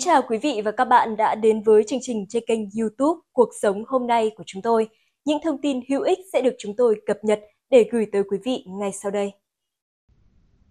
Kính chào quý vị và các bạn đã đến với chương trình trên kênh YouTube Cuộc sống hôm nay của chúng tôi. Những thông tin hữu ích sẽ được chúng tôi cập nhật để gửi tới quý vị ngay sau đây.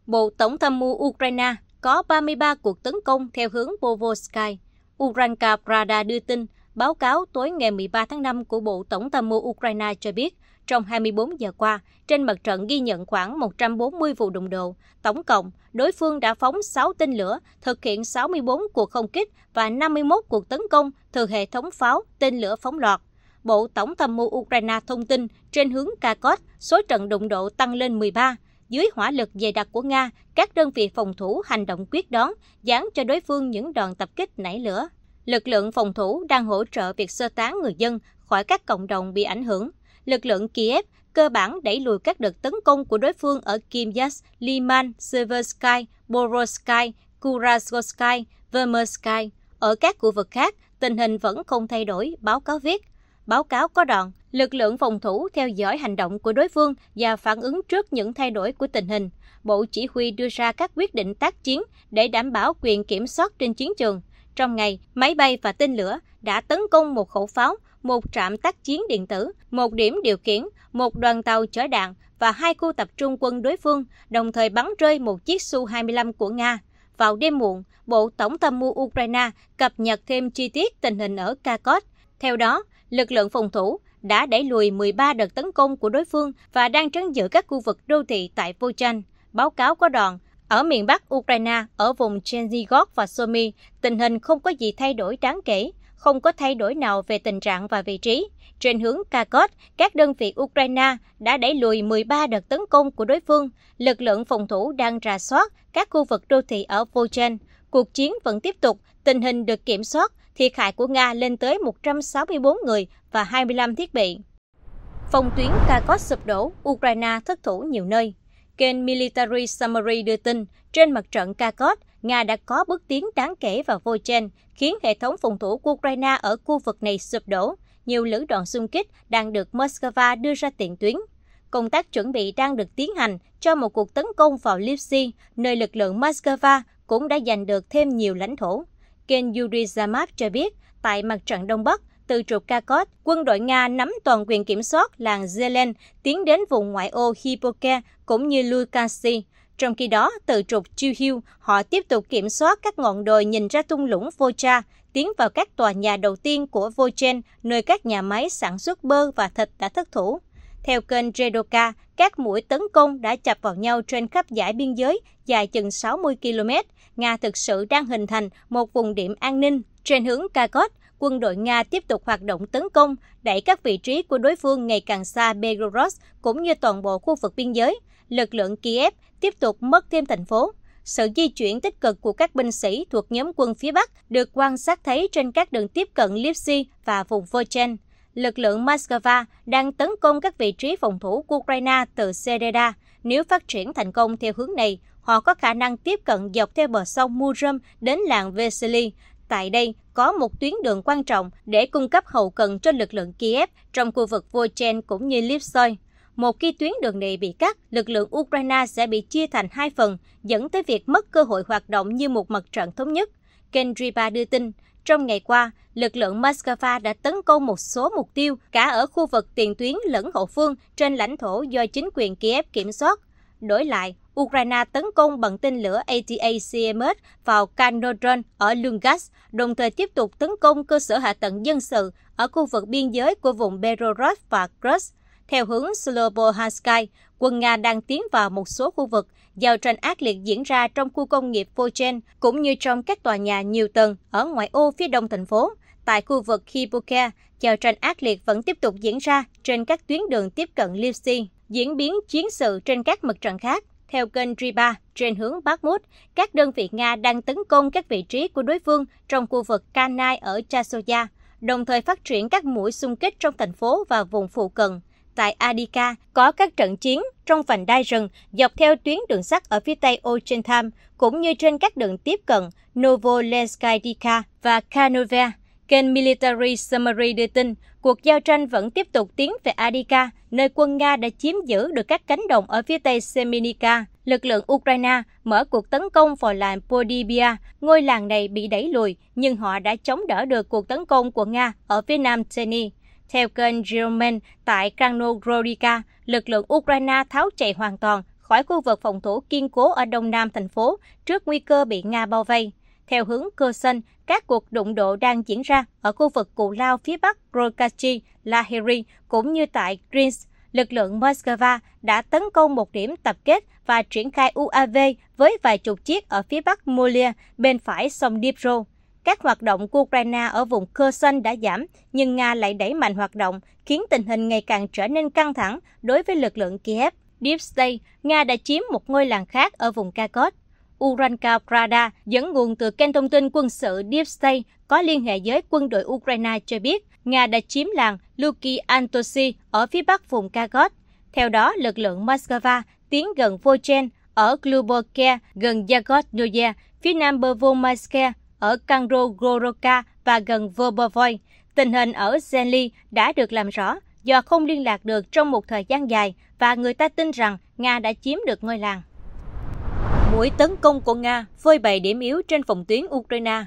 Bộ Tổng tham mưu Ukraine có 33 cuộc tấn công theo hướng Povolsky. Uranka Prada đưa tin, báo cáo tối ngày 13 tháng 5 của Bộ Tổng tham mưu Ukraine cho biết – trong 24 giờ qua, trên mặt trận ghi nhận khoảng 140 vụ đụng độ. Tổng cộng, đối phương đã phóng 6 tên lửa, thực hiện 64 cuộc không kích và 51 cuộc tấn công từ hệ thống pháo, tên lửa phóng loạt. Bộ Tổng tham mưu Ukraine thông tin trên hướng Kharkov, số trận đụng độ tăng lên 13. Dưới hỏa lực dày đặc của Nga, các đơn vị phòng thủ hành động quyết đoán, dán cho đối phương những đoàn tập kích nảy lửa. Lực lượng phòng thủ đang hỗ trợ việc sơ tán người dân khỏi các cộng đồng bị ảnh hưởng lực lượng Kiev cơ bản đẩy lùi các đợt tấn công của đối phương ở Kimyas, Liman, Seversky, Borosky, Kurazgorsky, Vermersky. Ở các khu vực khác, tình hình vẫn không thay đổi, báo cáo viết. Báo cáo có đoạn, lực lượng phòng thủ theo dõi hành động của đối phương và phản ứng trước những thay đổi của tình hình. Bộ Chỉ huy đưa ra các quyết định tác chiến để đảm bảo quyền kiểm soát trên chiến trường. Trong ngày, máy bay và tên lửa đã tấn công một khẩu pháo một trạm tác chiến điện tử, một điểm điều khiển, một đoàn tàu chở đạn và hai khu tập trung quân đối phương, đồng thời bắn rơi một chiếc Su-25 của Nga. Vào đêm muộn, Bộ Tổng tham mưu Ukraine cập nhật thêm chi tiết tình hình ở Kharkov. Theo đó, lực lượng phòng thủ đã đẩy lùi 13 đợt tấn công của đối phương và đang trấn giữ các khu vực đô thị tại Volchan. Báo cáo có đoạn, ở miền Bắc Ukraine, ở vùng Chernigov và Sumy, tình hình không có gì thay đổi đáng kể không có thay đổi nào về tình trạng và vị trí. Trên hướng Kharkov, các đơn vị Ukraine đã đẩy lùi 13 đợt tấn công của đối phương. Lực lượng phòng thủ đang rà soát các khu vực đô thị ở Volchan. Cuộc chiến vẫn tiếp tục, tình hình được kiểm soát, thiệt hại của Nga lên tới 164 người và 25 thiết bị. Phòng tuyến Kharkov sụp đổ, Ukraine thất thủ nhiều nơi. Kênh Military Summary đưa tin, trên mặt trận Kharkov, Nga đã có bước tiến đáng kể vào trên, khiến hệ thống phòng thủ của Ukraine ở khu vực này sụp đổ. Nhiều lữ đoàn xung kích đang được Moscow đưa ra tiền tuyến. Công tác chuẩn bị đang được tiến hành cho một cuộc tấn công vào Lipsi, nơi lực lượng Moscow cũng đã giành được thêm nhiều lãnh thổ. Kênh Yuri Zamap cho biết, tại mặt trận Đông Bắc, từ trục Kakot, quân đội Nga nắm toàn quyền kiểm soát làng Zelen, tiến đến vùng ngoại ô Hipoke cũng như Lukansi. Trong khi đó, từ trục Chiêu hiu họ tiếp tục kiểm soát các ngọn đồi nhìn ra thung lũng Vocha, tiến vào các tòa nhà đầu tiên của Vochen, nơi các nhà máy sản xuất bơ và thịt đã thất thủ. Theo kênh Redoka, các mũi tấn công đã chập vào nhau trên khắp giải biên giới dài chừng 60 km. Nga thực sự đang hình thành một vùng điểm an ninh. Trên hướng Kakot, quân đội Nga tiếp tục hoạt động tấn công, đẩy các vị trí của đối phương ngày càng xa Belgorod cũng như toàn bộ khu vực biên giới lực lượng Kiev tiếp tục mất thêm thành phố. Sự di chuyển tích cực của các binh sĩ thuộc nhóm quân phía Bắc được quan sát thấy trên các đường tiếp cận Lipsi và vùng Vochen. Lực lượng Moscow đang tấn công các vị trí phòng thủ của Ukraine từ Sereda. Nếu phát triển thành công theo hướng này, họ có khả năng tiếp cận dọc theo bờ sông Murom đến làng Vesely. Tại đây, có một tuyến đường quan trọng để cung cấp hậu cần cho lực lượng Kiev trong khu vực Vochen cũng như Lipsoi một khi tuyến đường này bị cắt, lực lượng Ukraine sẽ bị chia thành hai phần, dẫn tới việc mất cơ hội hoạt động như một mặt trận thống nhất. Kênh Riba đưa tin, trong ngày qua, lực lượng Moscow đã tấn công một số mục tiêu cả ở khu vực tiền tuyến lẫn hậu phương trên lãnh thổ do chính quyền Kiev kiểm soát. Đổi lại, Ukraine tấn công bằng tên lửa ATACMS vào Kanodron ở Lungas, đồng thời tiếp tục tấn công cơ sở hạ tầng dân sự ở khu vực biên giới của vùng Belorod và Kursk. Theo hướng Slobohanskaya, quân Nga đang tiến vào một số khu vực, giao tranh ác liệt diễn ra trong khu công nghiệp Vochen cũng như trong các tòa nhà nhiều tầng ở ngoại ô phía đông thành phố. Tại khu vực Kibuka, giao tranh ác liệt vẫn tiếp tục diễn ra trên các tuyến đường tiếp cận Lipsi, diễn biến chiến sự trên các mặt trận khác. Theo kênh Riba, trên hướng Bakhmut, các đơn vị Nga đang tấn công các vị trí của đối phương trong khu vực Kanai ở Chasoya, đồng thời phát triển các mũi xung kích trong thành phố và vùng phụ cận tại Adika có các trận chiến trong vành đai rừng dọc theo tuyến đường sắt ở phía tây Ochentham, cũng như trên các đường tiếp cận Novolenskaydika và Kanovia. Kênh Military Summary đưa tin, cuộc giao tranh vẫn tiếp tục tiến về Adika, nơi quân Nga đã chiếm giữ được các cánh đồng ở phía tây Semenika. Lực lượng Ukraine mở cuộc tấn công vào làng Podibia. Ngôi làng này bị đẩy lùi, nhưng họ đã chống đỡ được cuộc tấn công của Nga ở phía nam Chechnya. Theo kênh German, tại Kranogorivka, lực lượng Ukraine tháo chạy hoàn toàn khỏi khu vực phòng thủ kiên cố ở đông nam thành phố trước nguy cơ bị Nga bao vây. Theo hướng Kherson, các cuộc đụng độ đang diễn ra ở khu vực Cù Lao phía bắc Rokachi, Lahiri cũng như tại Grinsk. Lực lượng Moscow đã tấn công một điểm tập kết và triển khai UAV với vài chục chiếc ở phía bắc Molia bên phải sông Dnipro. Các hoạt động của Ukraine ở vùng Kherson đã giảm, nhưng Nga lại đẩy mạnh hoạt động, khiến tình hình ngày càng trở nên căng thẳng đối với lực lượng Kiev. Deep State, Nga đã chiếm một ngôi làng khác ở vùng Kharkov. Uranka Prada, dẫn nguồn từ kênh thông tin quân sự Deep State có liên hệ với quân đội Ukraine cho biết Nga đã chiếm làng Luki Antosi ở phía bắc vùng Kharkov. Theo đó, lực lượng Moscow tiến gần Vochen ở Gluboke gần Yagotnoye, phía nam bờ Bervomaske ở Kangrogoroka và gần Verbovoy. Tình hình ở Zenli đã được làm rõ do không liên lạc được trong một thời gian dài và người ta tin rằng Nga đã chiếm được ngôi làng. Mũi tấn công của Nga phơi bày điểm yếu trên phòng tuyến Ukraine.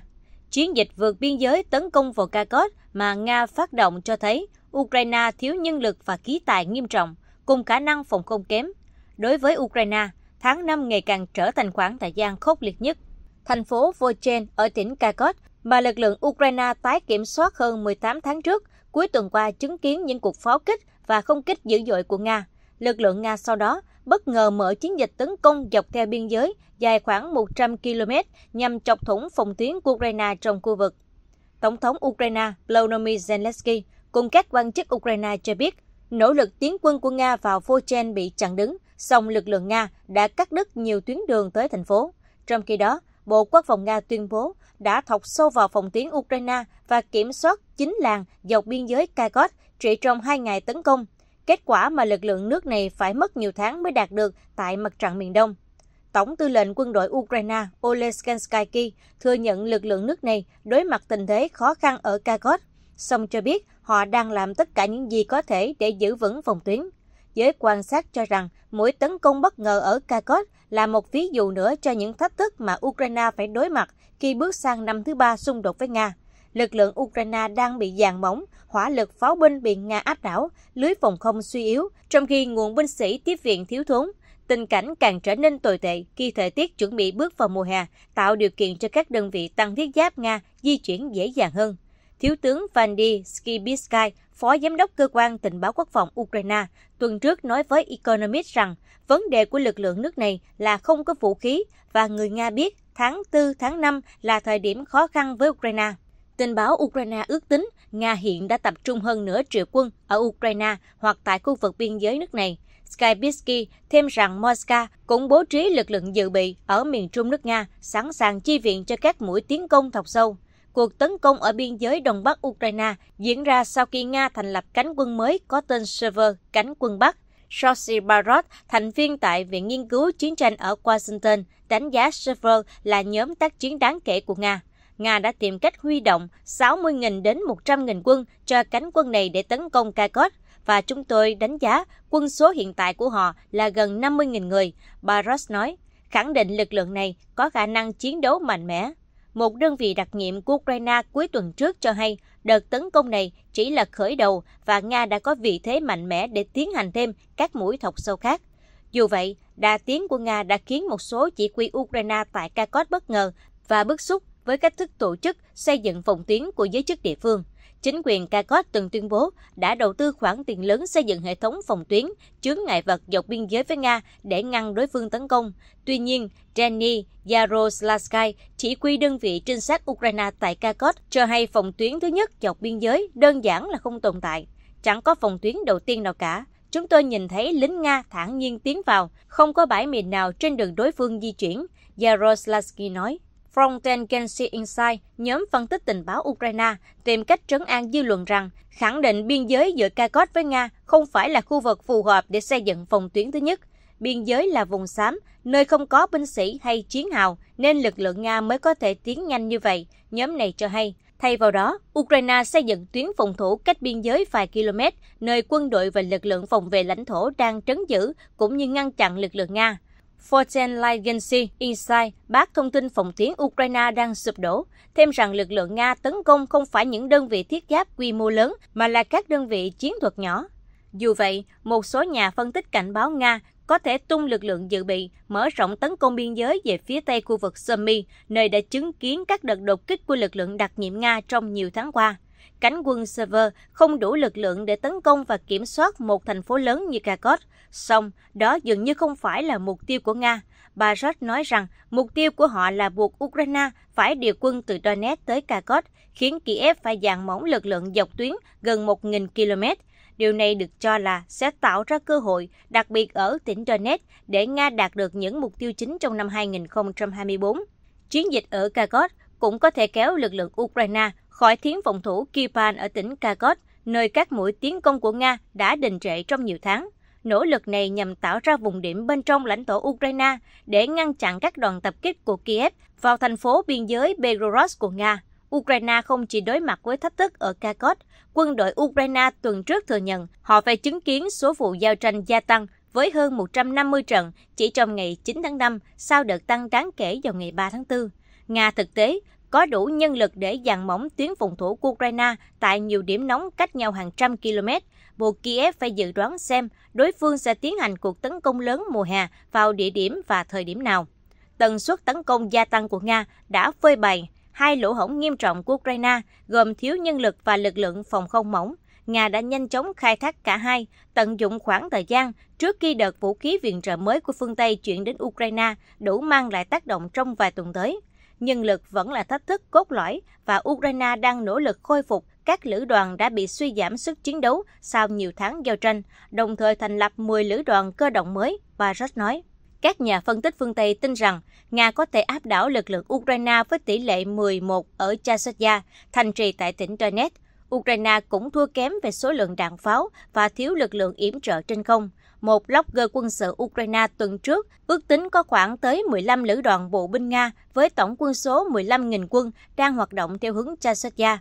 Chiến dịch vượt biên giới tấn công vào Kharkov mà Nga phát động cho thấy Ukraine thiếu nhân lực và khí tài nghiêm trọng, cùng khả năng phòng không kém. Đối với Ukraine, tháng 5 ngày càng trở thành khoảng thời gian khốc liệt nhất thành phố Vochen ở tỉnh Kharkov mà lực lượng Ukraine tái kiểm soát hơn 18 tháng trước, cuối tuần qua chứng kiến những cuộc pháo kích và không kích dữ dội của Nga. Lực lượng Nga sau đó bất ngờ mở chiến dịch tấn công dọc theo biên giới dài khoảng 100 km nhằm chọc thủng phòng tuyến của Ukraine trong khu vực. Tổng thống Ukraine Volodymyr Zelensky cùng các quan chức Ukraine cho biết nỗ lực tiến quân của Nga vào Vochen bị chặn đứng, song lực lượng Nga đã cắt đứt nhiều tuyến đường tới thành phố. Trong khi đó, Bộ Quốc phòng Nga tuyên bố đã thọc sâu vào phòng tuyến Ukraine và kiểm soát chính làng dọc biên giới Kharkov trị trong hai ngày tấn công. Kết quả mà lực lượng nước này phải mất nhiều tháng mới đạt được tại mặt trận miền Đông. Tổng tư lệnh quân đội Ukraine Oleg Kansky thừa nhận lực lượng nước này đối mặt tình thế khó khăn ở Kharkov, song cho biết họ đang làm tất cả những gì có thể để giữ vững phòng tuyến. Giới quan sát cho rằng mỗi tấn công bất ngờ ở Kharkov là một ví dụ nữa cho những thách thức mà Ukraine phải đối mặt khi bước sang năm thứ ba xung đột với Nga. Lực lượng Ukraine đang bị dàn móng, hỏa lực pháo binh bị Nga áp đảo, lưới phòng không suy yếu, trong khi nguồn binh sĩ tiếp viện thiếu thốn. Tình cảnh càng trở nên tồi tệ khi thời tiết chuẩn bị bước vào mùa hè, tạo điều kiện cho các đơn vị tăng thiết giáp Nga di chuyển dễ dàng hơn. Thiếu tướng Vandy Skibisky. Phó Giám đốc Cơ quan Tình báo Quốc phòng Ukraine, tuần trước nói với Economist rằng vấn đề của lực lượng nước này là không có vũ khí và người Nga biết tháng 4, tháng 5 là thời điểm khó khăn với Ukraine. Tình báo Ukraine ước tính Nga hiện đã tập trung hơn nửa triệu quân ở Ukraine hoặc tại khu vực biên giới nước này. Skybitsky thêm rằng Moscow cũng bố trí lực lượng dự bị ở miền trung nước Nga sẵn sàng chi viện cho các mũi tiến công thọc sâu cuộc tấn công ở biên giới Đông Bắc Ukraine diễn ra sau khi Nga thành lập cánh quân mới có tên Server Cánh quân Bắc. Shoshi Barot, thành viên tại Viện Nghiên cứu Chiến tranh ở Washington, đánh giá Server là nhóm tác chiến đáng kể của Nga. Nga đã tìm cách huy động 60.000 đến 100.000 quân cho cánh quân này để tấn công Kharkov và chúng tôi đánh giá quân số hiện tại của họ là gần 50.000 người, Barros nói, khẳng định lực lượng này có khả năng chiến đấu mạnh mẽ. Một đơn vị đặc nhiệm của Ukraine cuối tuần trước cho hay đợt tấn công này chỉ là khởi đầu và Nga đã có vị thế mạnh mẽ để tiến hành thêm các mũi thọc sâu khác. Dù vậy, đà tiến của Nga đã khiến một số chỉ huy Ukraine tại Kharkov bất ngờ và bức xúc với cách thức tổ chức xây dựng phòng tuyến của giới chức địa phương. Chính quyền Cacos từng tuyên bố đã đầu tư khoản tiền lớn xây dựng hệ thống phòng tuyến, chướng ngại vật dọc biên giới với Nga để ngăn đối phương tấn công. Tuy nhiên, Jenny Yaroslavsky, chỉ huy đơn vị trinh sát Ukraine tại Kharkov, cho hay phòng tuyến thứ nhất dọc biên giới đơn giản là không tồn tại. Chẳng có phòng tuyến đầu tiên nào cả. Chúng tôi nhìn thấy lính Nga thản nhiên tiến vào, không có bãi mìn nào trên đường đối phương di chuyển, Yaroslavsky nói. Frontengensi Insight, nhóm phân tích tình báo Ukraine, tìm cách trấn an dư luận rằng khẳng định biên giới giữa Kharkov với Nga không phải là khu vực phù hợp để xây dựng phòng tuyến thứ nhất. Biên giới là vùng xám, nơi không có binh sĩ hay chiến hào, nên lực lượng Nga mới có thể tiến nhanh như vậy, nhóm này cho hay. Thay vào đó, Ukraine xây dựng tuyến phòng thủ cách biên giới vài km, nơi quân đội và lực lượng phòng vệ lãnh thổ đang trấn giữ cũng như ngăn chặn lực lượng Nga. Forten Lygensi Insight, bác thông tin phòng tuyến Ukraine đang sụp đổ, thêm rằng lực lượng Nga tấn công không phải những đơn vị thiết giáp quy mô lớn mà là các đơn vị chiến thuật nhỏ. Dù vậy, một số nhà phân tích cảnh báo Nga có thể tung lực lượng dự bị, mở rộng tấn công biên giới về phía tây khu vực Sumy, nơi đã chứng kiến các đợt đột kích của lực lượng đặc nhiệm Nga trong nhiều tháng qua cánh quân server không đủ lực lượng để tấn công và kiểm soát một thành phố lớn như Kharkov. Song, đó dường như không phải là mục tiêu của Nga. Bà Rod nói rằng mục tiêu của họ là buộc Ukraine phải điều quân từ Donetsk tới Kharkov, khiến Kiev phải dàn mỏng lực lượng dọc tuyến gần 1.000 km. Điều này được cho là sẽ tạo ra cơ hội, đặc biệt ở tỉnh Donetsk, để Nga đạt được những mục tiêu chính trong năm 2024. Chiến dịch ở Kharkov cũng có thể kéo lực lượng Ukraine khỏi thiến phòng thủ Kipan ở tỉnh Kharkov, nơi các mũi tiến công của Nga đã đình trệ trong nhiều tháng. Nỗ lực này nhằm tạo ra vùng điểm bên trong lãnh thổ Ukraine để ngăn chặn các đoàn tập kích của Kiev vào thành phố biên giới Belgorod của Nga. Ukraine không chỉ đối mặt với thách thức ở Kharkov, quân đội Ukraine tuần trước thừa nhận họ phải chứng kiến số vụ giao tranh gia tăng với hơn 150 trận chỉ trong ngày 9 tháng 5 sau đợt tăng đáng kể vào ngày 3 tháng 4. Nga thực tế có đủ nhân lực để dàn mỏng tuyến phòng thủ của Ukraine tại nhiều điểm nóng cách nhau hàng trăm km. buộc Kiev phải dự đoán xem đối phương sẽ tiến hành cuộc tấn công lớn mùa hè vào địa điểm và thời điểm nào. Tần suất tấn công gia tăng của Nga đã phơi bày hai lỗ hổng nghiêm trọng của Ukraine gồm thiếu nhân lực và lực lượng phòng không mỏng. Nga đã nhanh chóng khai thác cả hai, tận dụng khoảng thời gian trước khi đợt vũ khí viện trợ mới của phương Tây chuyển đến Ukraine đủ mang lại tác động trong vài tuần tới nhân lực vẫn là thách thức cốt lõi và Ukraine đang nỗ lực khôi phục các lữ đoàn đã bị suy giảm sức chiến đấu sau nhiều tháng giao tranh, đồng thời thành lập 10 lữ đoàn cơ động mới, và Ross nói. Các nhà phân tích phương Tây tin rằng Nga có thể áp đảo lực lượng Ukraine với tỷ lệ 11 ở Chasovia, thành trì tại tỉnh Donetsk. Ukraine cũng thua kém về số lượng đạn pháo và thiếu lực lượng yểm trợ trên không một blogger quân sự Ukraine tuần trước, ước tính có khoảng tới 15 lữ đoàn bộ binh Nga với tổng quân số 15.000 quân đang hoạt động theo hướng Chasovia.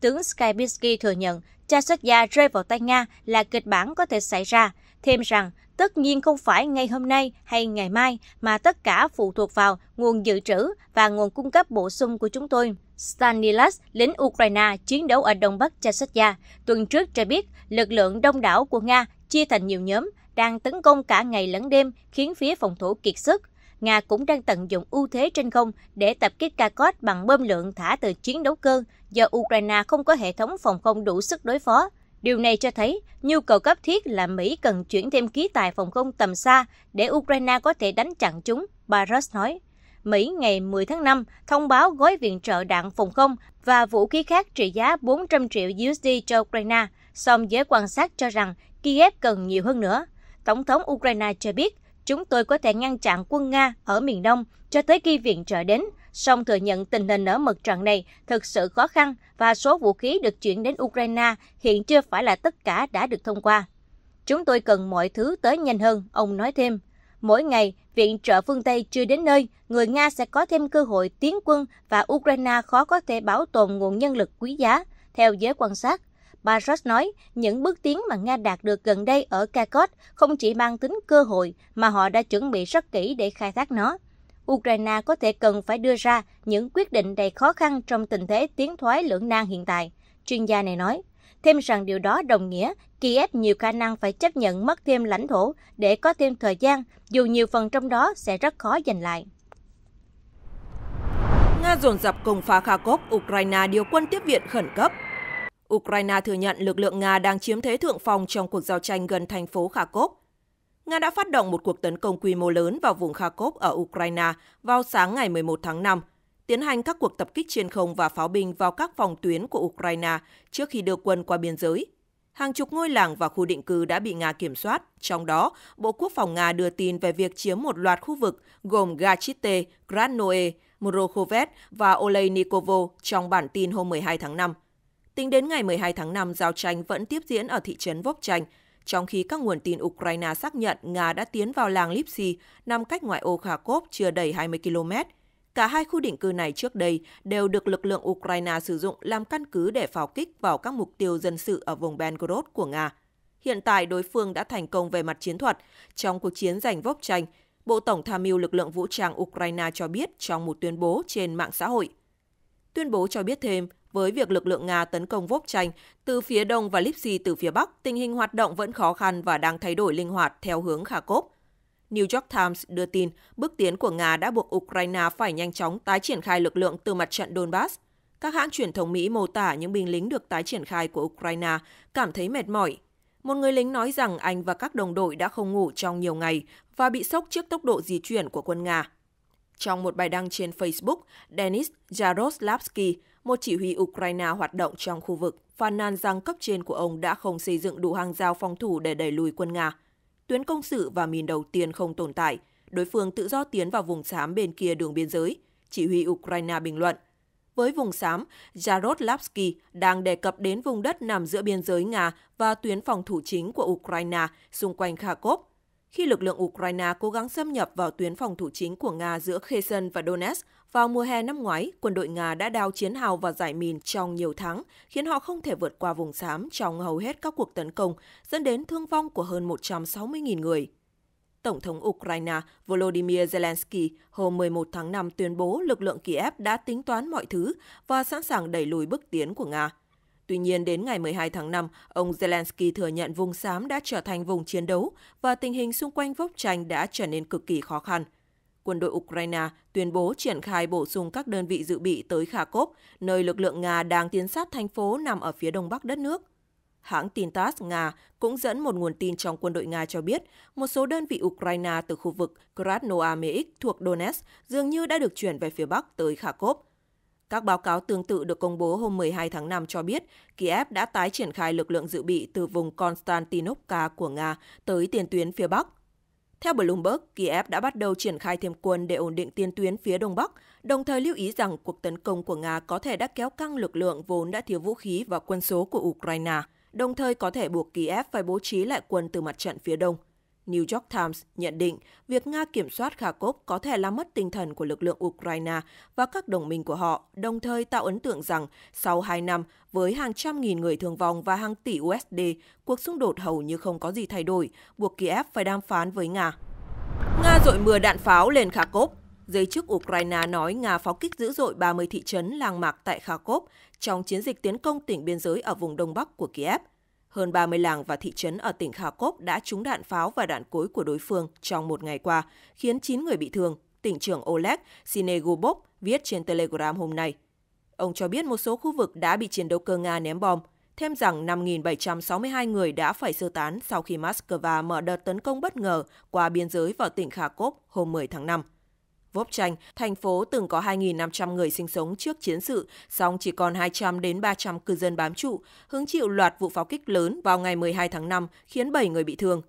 Tướng Skybisky thừa nhận Chasovia rơi vào tay Nga là kịch bản có thể xảy ra, thêm rằng tất nhiên không phải ngày hôm nay hay ngày mai mà tất cả phụ thuộc vào nguồn dự trữ và nguồn cung cấp bổ sung của chúng tôi. stanilas lính Ukraine chiến đấu ở Đông Bắc Chasovia, tuần trước cho biết lực lượng đông đảo của Nga chia thành nhiều nhóm, đang tấn công cả ngày lẫn đêm khiến phía phòng thủ kiệt sức. Nga cũng đang tận dụng ưu thế trên không để tập kích Kharkov bằng bơm lượng thả từ chiến đấu cơ do Ukraine không có hệ thống phòng không đủ sức đối phó. Điều này cho thấy nhu cầu cấp thiết là Mỹ cần chuyển thêm khí tài phòng không tầm xa để Ukraine có thể đánh chặn chúng, bà nói. Mỹ ngày 10 tháng 5 thông báo gói viện trợ đạn phòng không và vũ khí khác trị giá 400 triệu USD cho Ukraine, song giới quan sát cho rằng Kiev cần nhiều hơn nữa. Tổng thống Ukraine cho biết, chúng tôi có thể ngăn chặn quân Nga ở miền Đông cho tới khi viện trợ đến, song thừa nhận tình hình ở mật trận này thực sự khó khăn và số vũ khí được chuyển đến Ukraine hiện chưa phải là tất cả đã được thông qua. Chúng tôi cần mọi thứ tới nhanh hơn, ông nói thêm. Mỗi ngày, viện trợ phương Tây chưa đến nơi, người Nga sẽ có thêm cơ hội tiến quân và Ukraine khó có thể bảo tồn nguồn nhân lực quý giá. Theo giới quan sát, Baros nói, những bước tiến mà Nga đạt được gần đây ở Kharkov không chỉ mang tính cơ hội mà họ đã chuẩn bị rất kỹ để khai thác nó. Ukraine có thể cần phải đưa ra những quyết định đầy khó khăn trong tình thế tiến thoái lưỡng nan hiện tại, chuyên gia này nói. Thêm rằng điều đó đồng nghĩa Kiev nhiều khả năng phải chấp nhận mất thêm lãnh thổ để có thêm thời gian, dù nhiều phần trong đó sẽ rất khó giành lại. Nga dồn dập cùng phá Kharkov, Ukraine điều quân tiếp viện khẩn cấp Ukraine thừa nhận lực lượng Nga đang chiếm thế thượng phong trong cuộc giao tranh gần thành phố Kharkov. Nga đã phát động một cuộc tấn công quy mô lớn vào vùng Kharkov ở Ukraine vào sáng ngày 11 tháng 5, tiến hành các cuộc tập kích trên không và pháo binh vào các phòng tuyến của Ukraine trước khi đưa quân qua biên giới. Hàng chục ngôi làng và khu định cư đã bị Nga kiểm soát, trong đó Bộ Quốc phòng Nga đưa tin về việc chiếm một loạt khu vực gồm Gachite, Gradnoe, Morokhovet và Oleynikovo trong bản tin hôm 12 tháng 5. Tính đến ngày 12 tháng 5, giao tranh vẫn tiếp diễn ở thị trấn Vovchanh, trong khi các nguồn tin Ukraine xác nhận Nga đã tiến vào làng Lipsy, nằm cách ngoại ô Kharkov chưa đầy 20 km. Cả hai khu định cư này trước đây đều được lực lượng Ukraine sử dụng làm căn cứ để pháo kích vào các mục tiêu dân sự ở vùng Belgorod của Nga. Hiện tại, đối phương đã thành công về mặt chiến thuật. Trong cuộc chiến giành vốc tranh, Bộ Tổng tham mưu lực lượng vũ trang Ukraine cho biết trong một tuyên bố trên mạng xã hội. Tuyên bố cho biết thêm, với việc lực lượng Nga tấn công Vovchanh từ phía đông và Lipsy từ phía bắc, tình hình hoạt động vẫn khó khăn và đang thay đổi linh hoạt theo hướng Kharkov. New York Times đưa tin bước tiến của Nga đã buộc Ukraine phải nhanh chóng tái triển khai lực lượng từ mặt trận Donbass. Các hãng truyền thông Mỹ mô tả những binh lính được tái triển khai của Ukraine cảm thấy mệt mỏi. Một người lính nói rằng anh và các đồng đội đã không ngủ trong nhiều ngày và bị sốc trước tốc độ di chuyển của quân Nga. Trong một bài đăng trên Facebook, Denis Jaroslavsky, một chỉ huy Ukraine hoạt động trong khu vực, phàn nàn rằng cấp trên của ông đã không xây dựng đủ hàng rào phòng thủ để đẩy lùi quân Nga. Tuyến công sự và mìn đầu tiên không tồn tại, đối phương tự do tiến vào vùng xám bên kia đường biên giới, chỉ huy Ukraine bình luận. Với vùng xám, Jarodslavsky đang đề cập đến vùng đất nằm giữa biên giới Nga và tuyến phòng thủ chính của Ukraine xung quanh Kharkov, khi lực lượng Ukraine cố gắng xâm nhập vào tuyến phòng thủ chính của Nga giữa Kherson và Donetsk. Vào mùa hè năm ngoái, quân đội Nga đã đào chiến hào và giải mìn trong nhiều tháng, khiến họ không thể vượt qua vùng xám trong hầu hết các cuộc tấn công, dẫn đến thương vong của hơn 160.000 người. Tổng thống Ukraine Volodymyr Zelensky hôm 11 tháng 5 tuyên bố lực lượng Kiev đã tính toán mọi thứ và sẵn sàng đẩy lùi bước tiến của Nga. Tuy nhiên, đến ngày 12 tháng 5, ông Zelensky thừa nhận vùng xám đã trở thành vùng chiến đấu và tình hình xung quanh vốc tranh đã trở nên cực kỳ khó khăn. Quân đội Ukraine tuyên bố triển khai bổ sung các đơn vị dự bị tới Kharkov, nơi lực lượng Nga đang tiến sát thành phố nằm ở phía đông bắc đất nước. Hãng tin TASS Nga cũng dẫn một nguồn tin trong quân đội Nga cho biết một số đơn vị Ukraine từ khu vực Krasnoarmeich thuộc Donetsk dường như đã được chuyển về phía bắc tới Kharkov – các báo cáo tương tự được công bố hôm 12 tháng 5 cho biết Kiev đã tái triển khai lực lượng dự bị từ vùng Konstantinovka của Nga tới tiền tuyến phía Bắc. Theo Bloomberg, Kiev đã bắt đầu triển khai thêm quân để ổn định tiền tuyến phía Đông Bắc, đồng thời lưu ý rằng cuộc tấn công của Nga có thể đã kéo căng lực lượng vốn đã thiếu vũ khí và quân số của Ukraine, đồng thời có thể buộc Kiev phải bố trí lại quân từ mặt trận phía Đông. New York Times nhận định việc Nga kiểm soát Kharkov có thể làm mất tinh thần của lực lượng Ukraine và các đồng minh của họ, đồng thời tạo ấn tượng rằng sau hai năm, với hàng trăm nghìn người thương vong và hàng tỷ USD, cuộc xung đột hầu như không có gì thay đổi, buộc Kiev phải đàm phán với Nga. Nga dội mưa đạn pháo lên Kharkov Giới chức Ukraine nói Nga pháo kích dữ dội 30 thị trấn làng mạc tại Kharkov trong chiến dịch tiến công tỉnh biên giới ở vùng đông bắc của Kiev – hơn 30 làng và thị trấn ở tỉnh Kharkov đã trúng đạn pháo và đạn cối của đối phương trong một ngày qua, khiến 9 người bị thương, tỉnh trưởng Oleg Sinegubov viết trên Telegram hôm nay. Ông cho biết một số khu vực đã bị chiến đấu cơ Nga ném bom, thêm rằng 5.762 người đã phải sơ tán sau khi Moscow mở đợt tấn công bất ngờ qua biên giới vào tỉnh Kharkov hôm 10 tháng 5. Vopchanh, thành phố từng có 2.500 người sinh sống trước chiến sự, song chỉ còn 200 đến 300 cư dân bám trụ, hứng chịu loạt vụ pháo kích lớn vào ngày 12 tháng 5 khiến 7 người bị thương.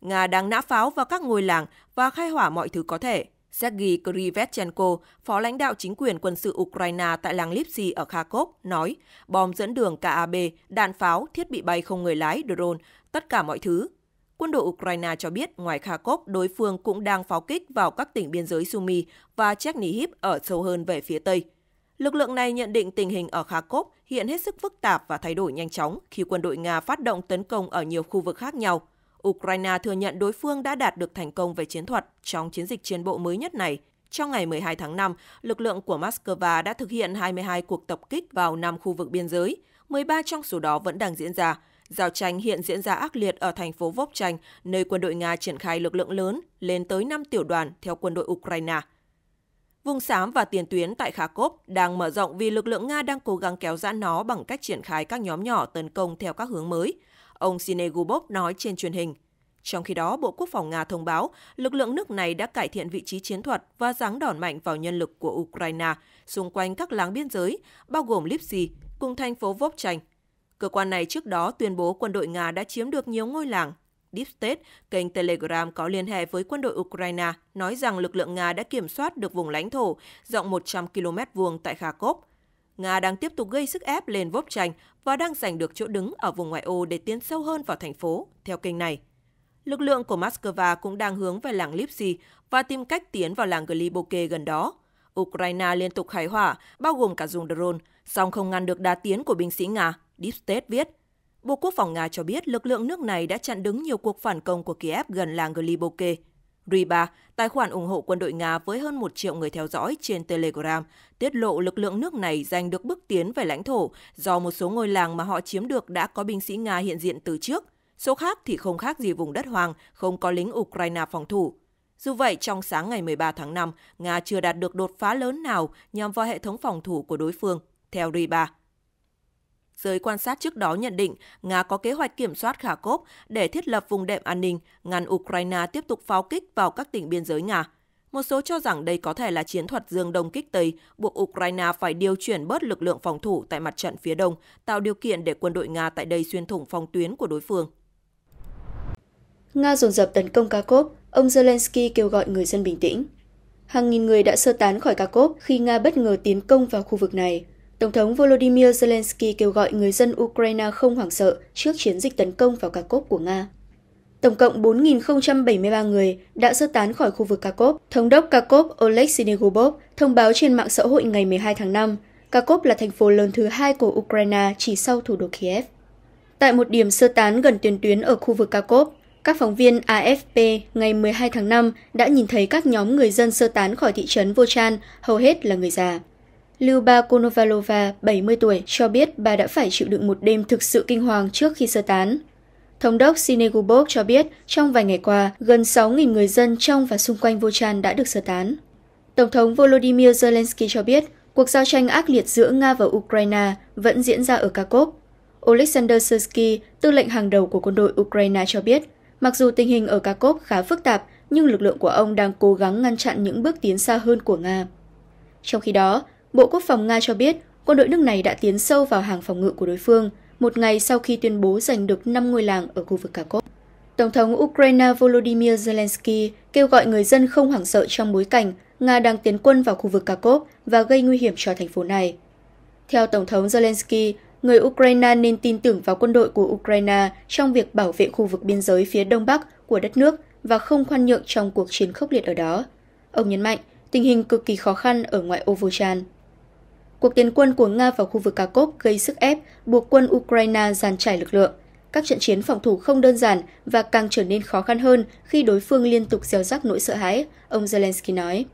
Nga đang nã pháo vào các ngôi làng và khai hỏa mọi thứ có thể. Sergei Krivechenko, phó lãnh đạo chính quyền quân sự Ukraine tại làng Lipsy ở Kharkov, nói bom dẫn đường KAB, đạn pháo, thiết bị bay không người lái, drone, tất cả mọi thứ Quân đội Ukraine cho biết ngoài Kharkov, đối phương cũng đang pháo kích vào các tỉnh biên giới Sumy và Chernihiv ở sâu hơn về phía Tây. Lực lượng này nhận định tình hình ở Kharkov hiện hết sức phức tạp và thay đổi nhanh chóng khi quân đội Nga phát động tấn công ở nhiều khu vực khác nhau. Ukraine thừa nhận đối phương đã đạt được thành công về chiến thuật trong chiến dịch chiến bộ mới nhất này. Trong ngày 12 tháng 5, lực lượng của Moscow đã thực hiện 22 cuộc tập kích vào 5 khu vực biên giới, 13 trong số đó vẫn đang diễn ra, Giao tranh hiện diễn ra ác liệt ở thành phố Vốc Chanh, nơi quân đội Nga triển khai lực lượng lớn lên tới 5 tiểu đoàn theo quân đội Ukraine. Vùng xám và tiền tuyến tại Kharkov đang mở rộng vì lực lượng Nga đang cố gắng kéo giãn nó bằng cách triển khai các nhóm nhỏ tấn công theo các hướng mới, ông Sinegubov nói trên truyền hình. Trong khi đó, Bộ Quốc phòng Nga thông báo lực lượng nước này đã cải thiện vị trí chiến thuật và giáng đòn mạnh vào nhân lực của Ukraine xung quanh các láng biên giới, bao gồm Lipsy, cùng thành phố Vovchanh Cơ quan này trước đó tuyên bố quân đội Nga đã chiếm được nhiều ngôi làng. Deep State, kênh Telegram có liên hệ với quân đội Ukraine, nói rằng lực lượng Nga đã kiểm soát được vùng lãnh thổ rộng 100 km vuông tại Kharkov. Nga đang tiếp tục gây sức ép lên tranh và đang giành được chỗ đứng ở vùng ngoại ô để tiến sâu hơn vào thành phố, theo kênh này. Lực lượng của Moscow cũng đang hướng về làng Lipsy và tìm cách tiến vào làng Gliboke gần đó. Ukraine liên tục khai hỏa, bao gồm cả dùng drone, song không ngăn được đá tiến của binh sĩ Nga Deep State viết. Bộ Quốc phòng Nga cho biết lực lượng nước này đã chặn đứng nhiều cuộc phản công của Kiev gần làng Gliboke. Riba, tài khoản ủng hộ quân đội Nga với hơn một triệu người theo dõi trên Telegram, tiết lộ lực lượng nước này giành được bước tiến về lãnh thổ do một số ngôi làng mà họ chiếm được đã có binh sĩ Nga hiện diện từ trước. Số khác thì không khác gì vùng đất hoàng, không có lính Ukraine phòng thủ. Dù vậy, trong sáng ngày 13 tháng 5, Nga chưa đạt được đột phá lớn nào nhằm vào hệ thống phòng thủ của đối phương, theo Riba. Giới quan sát trước đó nhận định Nga có kế hoạch kiểm soát Kharkov để thiết lập vùng đệm an ninh, ngăn Ukraine tiếp tục pháo kích vào các tỉnh biên giới Nga. Một số cho rằng đây có thể là chiến thuật dương đông kích Tây, buộc Ukraine phải điều chuyển bớt lực lượng phòng thủ tại mặt trận phía đông, tạo điều kiện để quân đội Nga tại đây xuyên thủng phòng tuyến của đối phương. Nga dồn dập tấn công Kharkov, ông Zelensky kêu gọi người dân bình tĩnh. Hàng nghìn người đã sơ tán khỏi Kharkov khi Nga bất ngờ tiến công vào khu vực này. Tổng thống Volodymyr Zelensky kêu gọi người dân Ukraine không hoảng sợ trước chiến dịch tấn công vào Kharkov của Nga. Tổng cộng 4.073 người đã sơ tán khỏi khu vực Kharkov. Thống đốc Kharkov Oleg Sinegubov thông báo trên mạng xã hội ngày 12 tháng 5, Kharkov là thành phố lớn thứ hai của Ukraine chỉ sau thủ đô Kiev. Tại một điểm sơ tán gần tuyến tuyến ở khu vực Kharkov, các phóng viên AFP ngày 12 tháng 5 đã nhìn thấy các nhóm người dân sơ tán khỏi thị trấn Vochan, hầu hết là người già. Lyuba Konovalova, 70 tuổi, cho biết bà đã phải chịu đựng một đêm thực sự kinh hoàng trước khi sơ tán. Thống đốc Sinegubov cho biết trong vài ngày qua, gần 6.000 người dân trong và xung quanh Vochan đã được sơ tán. Tổng thống Volodymyr Zelensky cho biết cuộc giao tranh ác liệt giữa Nga và Ukraine vẫn diễn ra ở Kharkov. Oleksandr Sersky, tư lệnh hàng đầu của quân đội Ukraine cho biết, mặc dù tình hình ở Kharkov khá phức tạp, nhưng lực lượng của ông đang cố gắng ngăn chặn những bước tiến xa hơn của Nga. Trong khi đó, Bộ Quốc phòng Nga cho biết quân đội nước này đã tiến sâu vào hàng phòng ngự của đối phương một ngày sau khi tuyên bố giành được 5 ngôi làng ở khu vực Kharkov. Tổng thống Ukraine Volodymyr Zelensky kêu gọi người dân không hoảng sợ trong bối cảnh Nga đang tiến quân vào khu vực Kharkov và gây nguy hiểm cho thành phố này. Theo Tổng thống Zelensky, người Ukraine nên tin tưởng vào quân đội của Ukraine trong việc bảo vệ khu vực biên giới phía đông bắc của đất nước và không khoan nhượng trong cuộc chiến khốc liệt ở đó. Ông nhấn mạnh, tình hình cực kỳ khó khăn ở ngoại ô Volchan. Cuộc tiến quân của Nga vào khu vực Kharkov gây sức ép, buộc quân Ukraine giàn trải lực lượng. Các trận chiến phòng thủ không đơn giản và càng trở nên khó khăn hơn khi đối phương liên tục gieo rắc nỗi sợ hãi, ông Zelensky nói.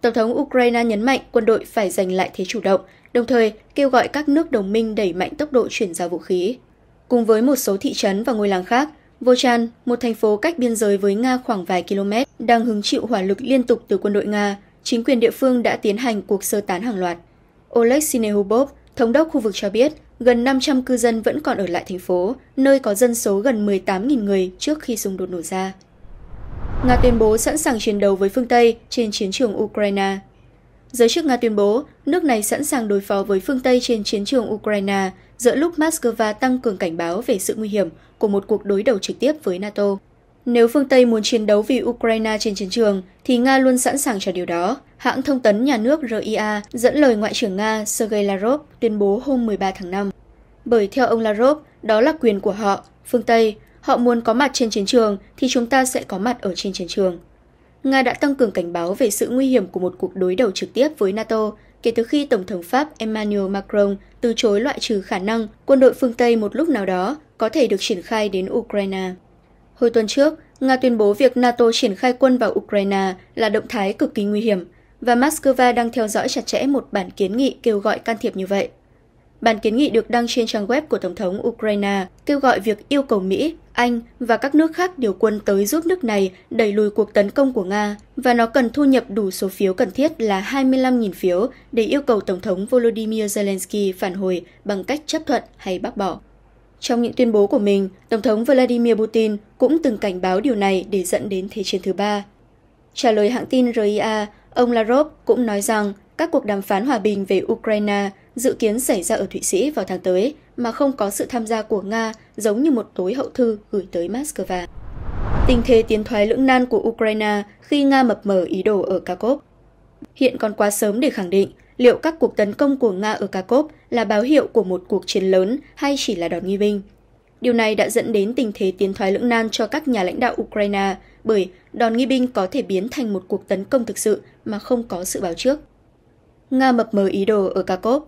Tổng thống Ukraine nhấn mạnh quân đội phải giành lại thế chủ động, đồng thời kêu gọi các nước đồng minh đẩy mạnh tốc độ chuyển giao vũ khí. Cùng với một số thị trấn và ngôi làng khác, Vochan, một thành phố cách biên giới với Nga khoảng vài km, đang hứng chịu hỏa lực liên tục từ quân đội Nga. Chính quyền địa phương đã tiến hành cuộc sơ tán hàng loạt. Oleg Sinehubov, thống đốc khu vực cho biết, gần 500 cư dân vẫn còn ở lại thành phố, nơi có dân số gần 18.000 người trước khi xung đột nổ ra. Nga tuyên bố sẵn sàng chiến đấu với phương Tây trên chiến trường Ukraine. Giới chức Nga tuyên bố, nước này sẵn sàng đối phó với phương Tây trên chiến trường Ukraine giữa lúc Moscow tăng cường cảnh báo về sự nguy hiểm của một cuộc đối đầu trực tiếp với NATO. Nếu phương Tây muốn chiến đấu vì Ukraine trên chiến trường, thì Nga luôn sẵn sàng cho điều đó. Hãng thông tấn nhà nước RIA dẫn lời Ngoại trưởng Nga Sergei Lavrov tuyên bố hôm 13 tháng 5. Bởi theo ông Lavrov, đó là quyền của họ, phương Tây. Họ muốn có mặt trên chiến trường thì chúng ta sẽ có mặt ở trên chiến trường. Nga đã tăng cường cảnh báo về sự nguy hiểm của một cuộc đối đầu trực tiếp với NATO kể từ khi Tổng thống Pháp Emmanuel Macron từ chối loại trừ khả năng quân đội phương Tây một lúc nào đó có thể được triển khai đến Ukraine. Hồi tuần trước, Nga tuyên bố việc NATO triển khai quân vào Ukraine là động thái cực kỳ nguy hiểm và Moscow đang theo dõi chặt chẽ một bản kiến nghị kêu gọi can thiệp như vậy. Bản kiến nghị được đăng trên trang web của Tổng thống Ukraine kêu gọi việc yêu cầu Mỹ, Anh và các nước khác điều quân tới giúp nước này đẩy lùi cuộc tấn công của Nga và nó cần thu nhập đủ số phiếu cần thiết là 25.000 phiếu để yêu cầu Tổng thống Volodymyr Zelensky phản hồi bằng cách chấp thuận hay bác bỏ. Trong những tuyên bố của mình, Tổng thống Vladimir Putin cũng từng cảnh báo điều này để dẫn đến Thế chiến thứ ba. Trả lời hãng tin RIA, ông Lavrov cũng nói rằng các cuộc đàm phán hòa bình về Ukraine dự kiến xảy ra ở Thụy Sĩ vào tháng tới mà không có sự tham gia của Nga giống như một tối hậu thư gửi tới Moscow. Tình thế tiến thoái lưỡng nan của Ukraine khi Nga mập mờ ý đồ ở Kharkov. Hiện còn quá sớm để khẳng định liệu các cuộc tấn công của Nga ở Kharkov là báo hiệu của một cuộc chiến lớn hay chỉ là đòn nghi binh. Điều này đã dẫn đến tình thế tiến thoái lưỡng nan cho các nhà lãnh đạo Ukraine bởi đòn nghi binh có thể biến thành một cuộc tấn công thực sự mà không có sự báo trước. Nga mập mờ ý đồ ở Kharkov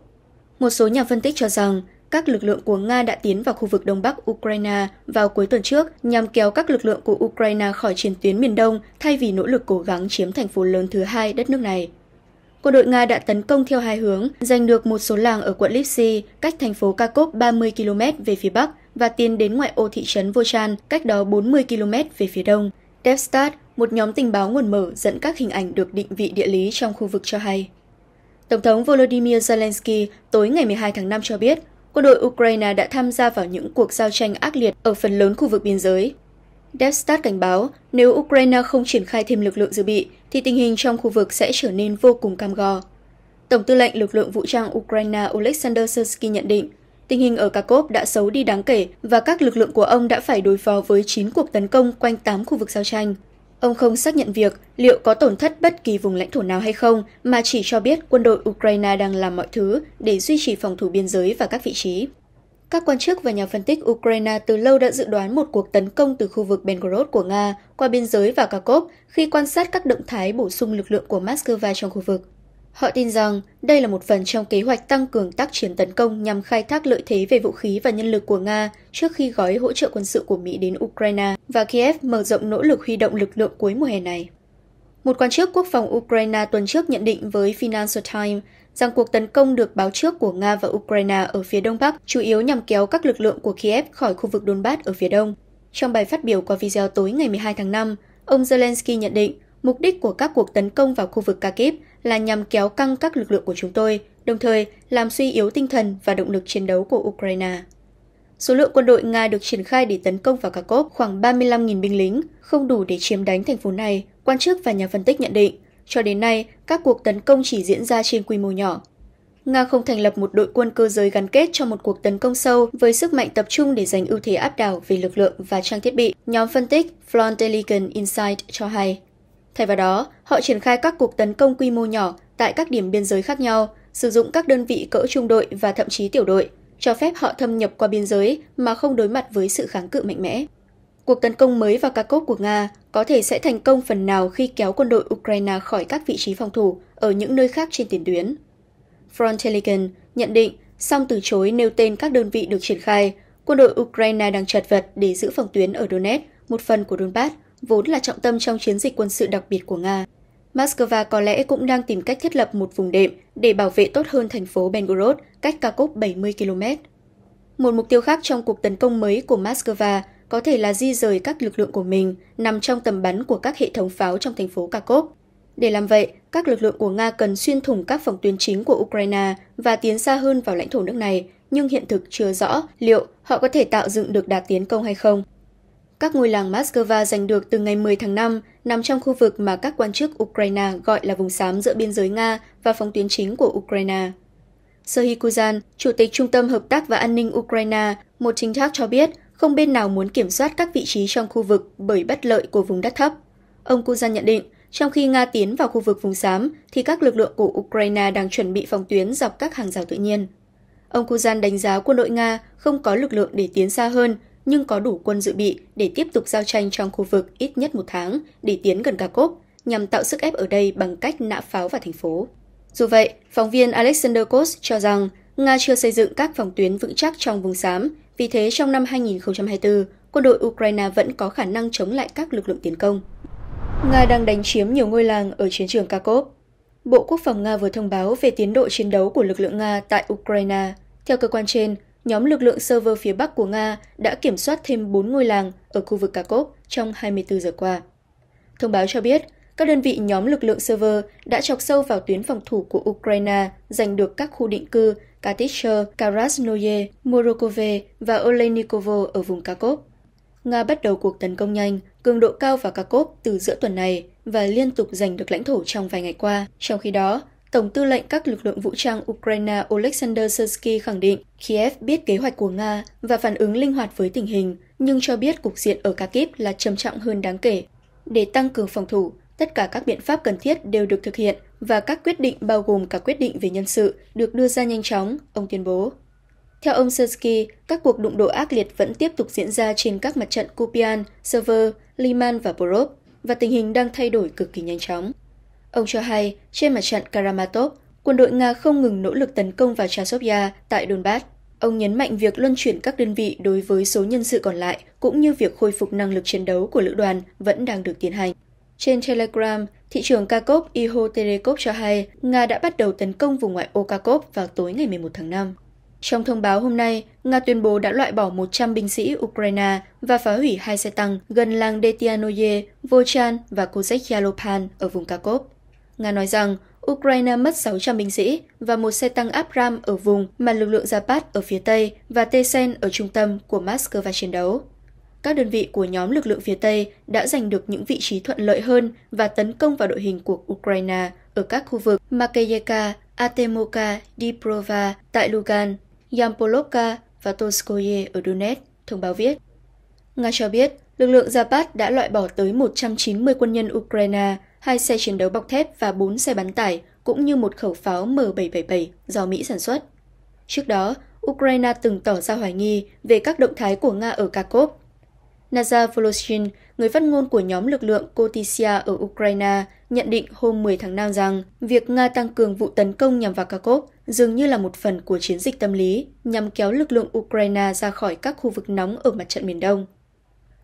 Một số nhà phân tích cho rằng các lực lượng của Nga đã tiến vào khu vực đông bắc Ukraine vào cuối tuần trước nhằm kéo các lực lượng của Ukraine khỏi chiến tuyến miền đông thay vì nỗ lực cố gắng chiếm thành phố lớn thứ hai đất nước này quân đội Nga đã tấn công theo hai hướng, giành được một số làng ở quận Lipsy, cách thành phố Kharkov 30 km về phía bắc và tiến đến ngoại ô thị trấn Vochan, cách đó 40 km về phía đông. Devstat, một nhóm tình báo nguồn mở dẫn các hình ảnh được định vị địa lý trong khu vực cho hay. Tổng thống Volodymyr Zelensky tối ngày 12 tháng 5 cho biết, quân đội Ukraine đã tham gia vào những cuộc giao tranh ác liệt ở phần lớn khu vực biên giới, Devstat cảnh báo, nếu Ukraine không triển khai thêm lực lượng dự bị, thì tình hình trong khu vực sẽ trở nên vô cùng cam go. Tổng tư lệnh lực lượng vũ trang Ukraine Oleksandr Sensky nhận định, tình hình ở Kharkov đã xấu đi đáng kể và các lực lượng của ông đã phải đối phó với 9 cuộc tấn công quanh 8 khu vực giao tranh. Ông không xác nhận việc liệu có tổn thất bất kỳ vùng lãnh thổ nào hay không, mà chỉ cho biết quân đội Ukraine đang làm mọi thứ để duy trì phòng thủ biên giới và các vị trí. Các quan chức và nhà phân tích Ukraine từ lâu đã dự đoán một cuộc tấn công từ khu vực Belgorod của Nga qua biên giới vào Kharkov khi quan sát các động thái bổ sung lực lượng của Moscow trong khu vực. Họ tin rằng đây là một phần trong kế hoạch tăng cường tác chiến tấn công nhằm khai thác lợi thế về vũ khí và nhân lực của Nga trước khi gói hỗ trợ quân sự của Mỹ đến Ukraine và Kiev mở rộng nỗ lực huy động lực lượng cuối mùa hè này. Một quan chức quốc phòng Ukraine tuần trước nhận định với Financial Times rằng cuộc tấn công được báo trước của Nga và Ukraine ở phía đông bắc chủ yếu nhằm kéo các lực lượng của Kiev khỏi khu vực Donbass ở phía đông. Trong bài phát biểu qua video tối ngày 12 tháng 5, ông Zelensky nhận định mục đích của các cuộc tấn công vào khu vực Kharkiv là nhằm kéo căng các lực lượng của chúng tôi, đồng thời làm suy yếu tinh thần và động lực chiến đấu của Ukraine. Số lượng quân đội Nga được triển khai để tấn công vào Kharkov khoảng 35.000 binh lính, không đủ để chiếm đánh thành phố này, quan chức và nhà phân tích nhận định. Cho đến nay, các cuộc tấn công chỉ diễn ra trên quy mô nhỏ. Nga không thành lập một đội quân cơ giới gắn kết cho một cuộc tấn công sâu với sức mạnh tập trung để giành ưu thế áp đảo về lực lượng và trang thiết bị, nhóm phân tích Flonteligent Insight cho hay. Thay vào đó, họ triển khai các cuộc tấn công quy mô nhỏ tại các điểm biên giới khác nhau, sử dụng các đơn vị cỡ trung đội và thậm chí tiểu đội, cho phép họ thâm nhập qua biên giới mà không đối mặt với sự kháng cự mạnh mẽ. Cuộc tấn công mới vào Kharkov của Nga có thể sẽ thành công phần nào khi kéo quân đội Ukraine khỏi các vị trí phòng thủ ở những nơi khác trên tiền tuyến. Fronteligan nhận định, song từ chối nêu tên các đơn vị được triển khai, quân đội Ukraine đang chật vật để giữ phòng tuyến ở Donetsk, một phần của Donbass, vốn là trọng tâm trong chiến dịch quân sự đặc biệt của Nga. Moscow có lẽ cũng đang tìm cách thiết lập một vùng đệm để bảo vệ tốt hơn thành phố Belgorod, cách Kharkov 70 km. Một mục tiêu khác trong cuộc tấn công mới của Moscow có thể là di rời các lực lượng của mình nằm trong tầm bắn của các hệ thống pháo trong thành phố Kharkov. Để làm vậy, các lực lượng của Nga cần xuyên thủng các phòng tuyến chính của Ukraine và tiến xa hơn vào lãnh thổ nước này, nhưng hiện thực chưa rõ liệu họ có thể tạo dựng được đà tiến công hay không. Các ngôi làng Moscow giành được từ ngày 10 tháng 5 nằm trong khu vực mà các quan chức Ukraine gọi là vùng xám giữa biên giới Nga và phòng tuyến chính của Ukraine. Serhiy Kuzan, Chủ tịch Trung tâm Hợp tác và An ninh Ukraine, một chính thác cho biết không bên nào muốn kiểm soát các vị trí trong khu vực bởi bất lợi của vùng đất thấp. Ông Kuzan nhận định, trong khi Nga tiến vào khu vực vùng xám, thì các lực lượng của Ukraine đang chuẩn bị phòng tuyến dọc các hàng rào tự nhiên. Ông Kuzan đánh giá quân đội Nga không có lực lượng để tiến xa hơn, nhưng có đủ quân dự bị để tiếp tục giao tranh trong khu vực ít nhất một tháng để tiến gần Kharkov, nhằm tạo sức ép ở đây bằng cách nã pháo vào thành phố. Dù vậy, phóng viên Alexander Kos cho rằng Nga chưa xây dựng các phòng tuyến vững chắc trong vùng xám vì thế, trong năm 2024, quân đội Ukraine vẫn có khả năng chống lại các lực lượng tiến công. Nga đang đánh chiếm nhiều ngôi làng ở chiến trường Kharkov. Bộ Quốc phòng Nga vừa thông báo về tiến độ chiến đấu của lực lượng Nga tại Ukraine. Theo cơ quan trên, nhóm lực lượng server phía Bắc của Nga đã kiểm soát thêm 4 ngôi làng ở khu vực Kharkov trong 24 giờ qua. Thông báo cho biết, các đơn vị nhóm lực lượng server đã chọc sâu vào tuyến phòng thủ của Ukraine, giành được các khu định cư Katischer, Karasnoye, Morokove và Olenikovo ở vùng Kharkov. Nga bắt đầu cuộc tấn công nhanh, cường độ cao vào Kharkov từ giữa tuần này và liên tục giành được lãnh thổ trong vài ngày qua. Trong khi đó, Tổng tư lệnh các lực lượng vũ trang Ukraine Oleksandr Sersky khẳng định Kiev biết kế hoạch của Nga và phản ứng linh hoạt với tình hình, nhưng cho biết cục diện ở Kharkiv là trầm trọng hơn đáng kể. Để tăng cường phòng thủ, Tất cả các biện pháp cần thiết đều được thực hiện và các quyết định bao gồm cả quyết định về nhân sự được đưa ra nhanh chóng, ông tuyên bố. Theo ông Sersky, các cuộc đụng độ ác liệt vẫn tiếp tục diễn ra trên các mặt trận Kupian, Sever, Liman và Borov, và tình hình đang thay đổi cực kỳ nhanh chóng. Ông cho hay, trên mặt trận Karamatov, quân đội Nga không ngừng nỗ lực tấn công vào Chasovya tại Donbass. Ông nhấn mạnh việc luân chuyển các đơn vị đối với số nhân sự còn lại cũng như việc khôi phục năng lực chiến đấu của lữ đoàn vẫn đang được tiến hành. Trên Telegram, thị trưởng Kharkov Iho Terekov cho hay Nga đã bắt đầu tấn công vùng ngoại ô Kharkov vào tối ngày 11 tháng 5. Trong thông báo hôm nay, Nga tuyên bố đã loại bỏ 100 binh sĩ Ukraine và phá hủy hai xe tăng gần làng Detianoye, Vochan và Kozek Yalopan ở vùng Kharkov. Nga nói rằng Ukraine mất 600 binh sĩ và một xe tăng Abram ở vùng mà lực lượng Zapad ở phía Tây và Tesen ở trung tâm của Moscow chiến đấu các đơn vị của nhóm lực lượng phía Tây đã giành được những vị trí thuận lợi hơn và tấn công vào đội hình của Ukraine ở các khu vực Makeyeka, Atemoka, Diprova tại Lugan, Yampolovka và Toskoye ở Donetsk, thông báo viết. Nga cho biết, lực lượng Zapad đã loại bỏ tới 190 quân nhân Ukraine, hai xe chiến đấu bọc thép và bốn xe bắn tải, cũng như một khẩu pháo M777 do Mỹ sản xuất. Trước đó, Ukraine từng tỏ ra hoài nghi về các động thái của Nga ở Kharkov Nazar Voloshin, người phát ngôn của nhóm lực lượng Kotisia ở Ukraine, nhận định hôm 10 tháng 5 rằng việc Nga tăng cường vụ tấn công nhằm vào Kharkov dường như là một phần của chiến dịch tâm lý nhằm kéo lực lượng Ukraine ra khỏi các khu vực nóng ở mặt trận miền Đông.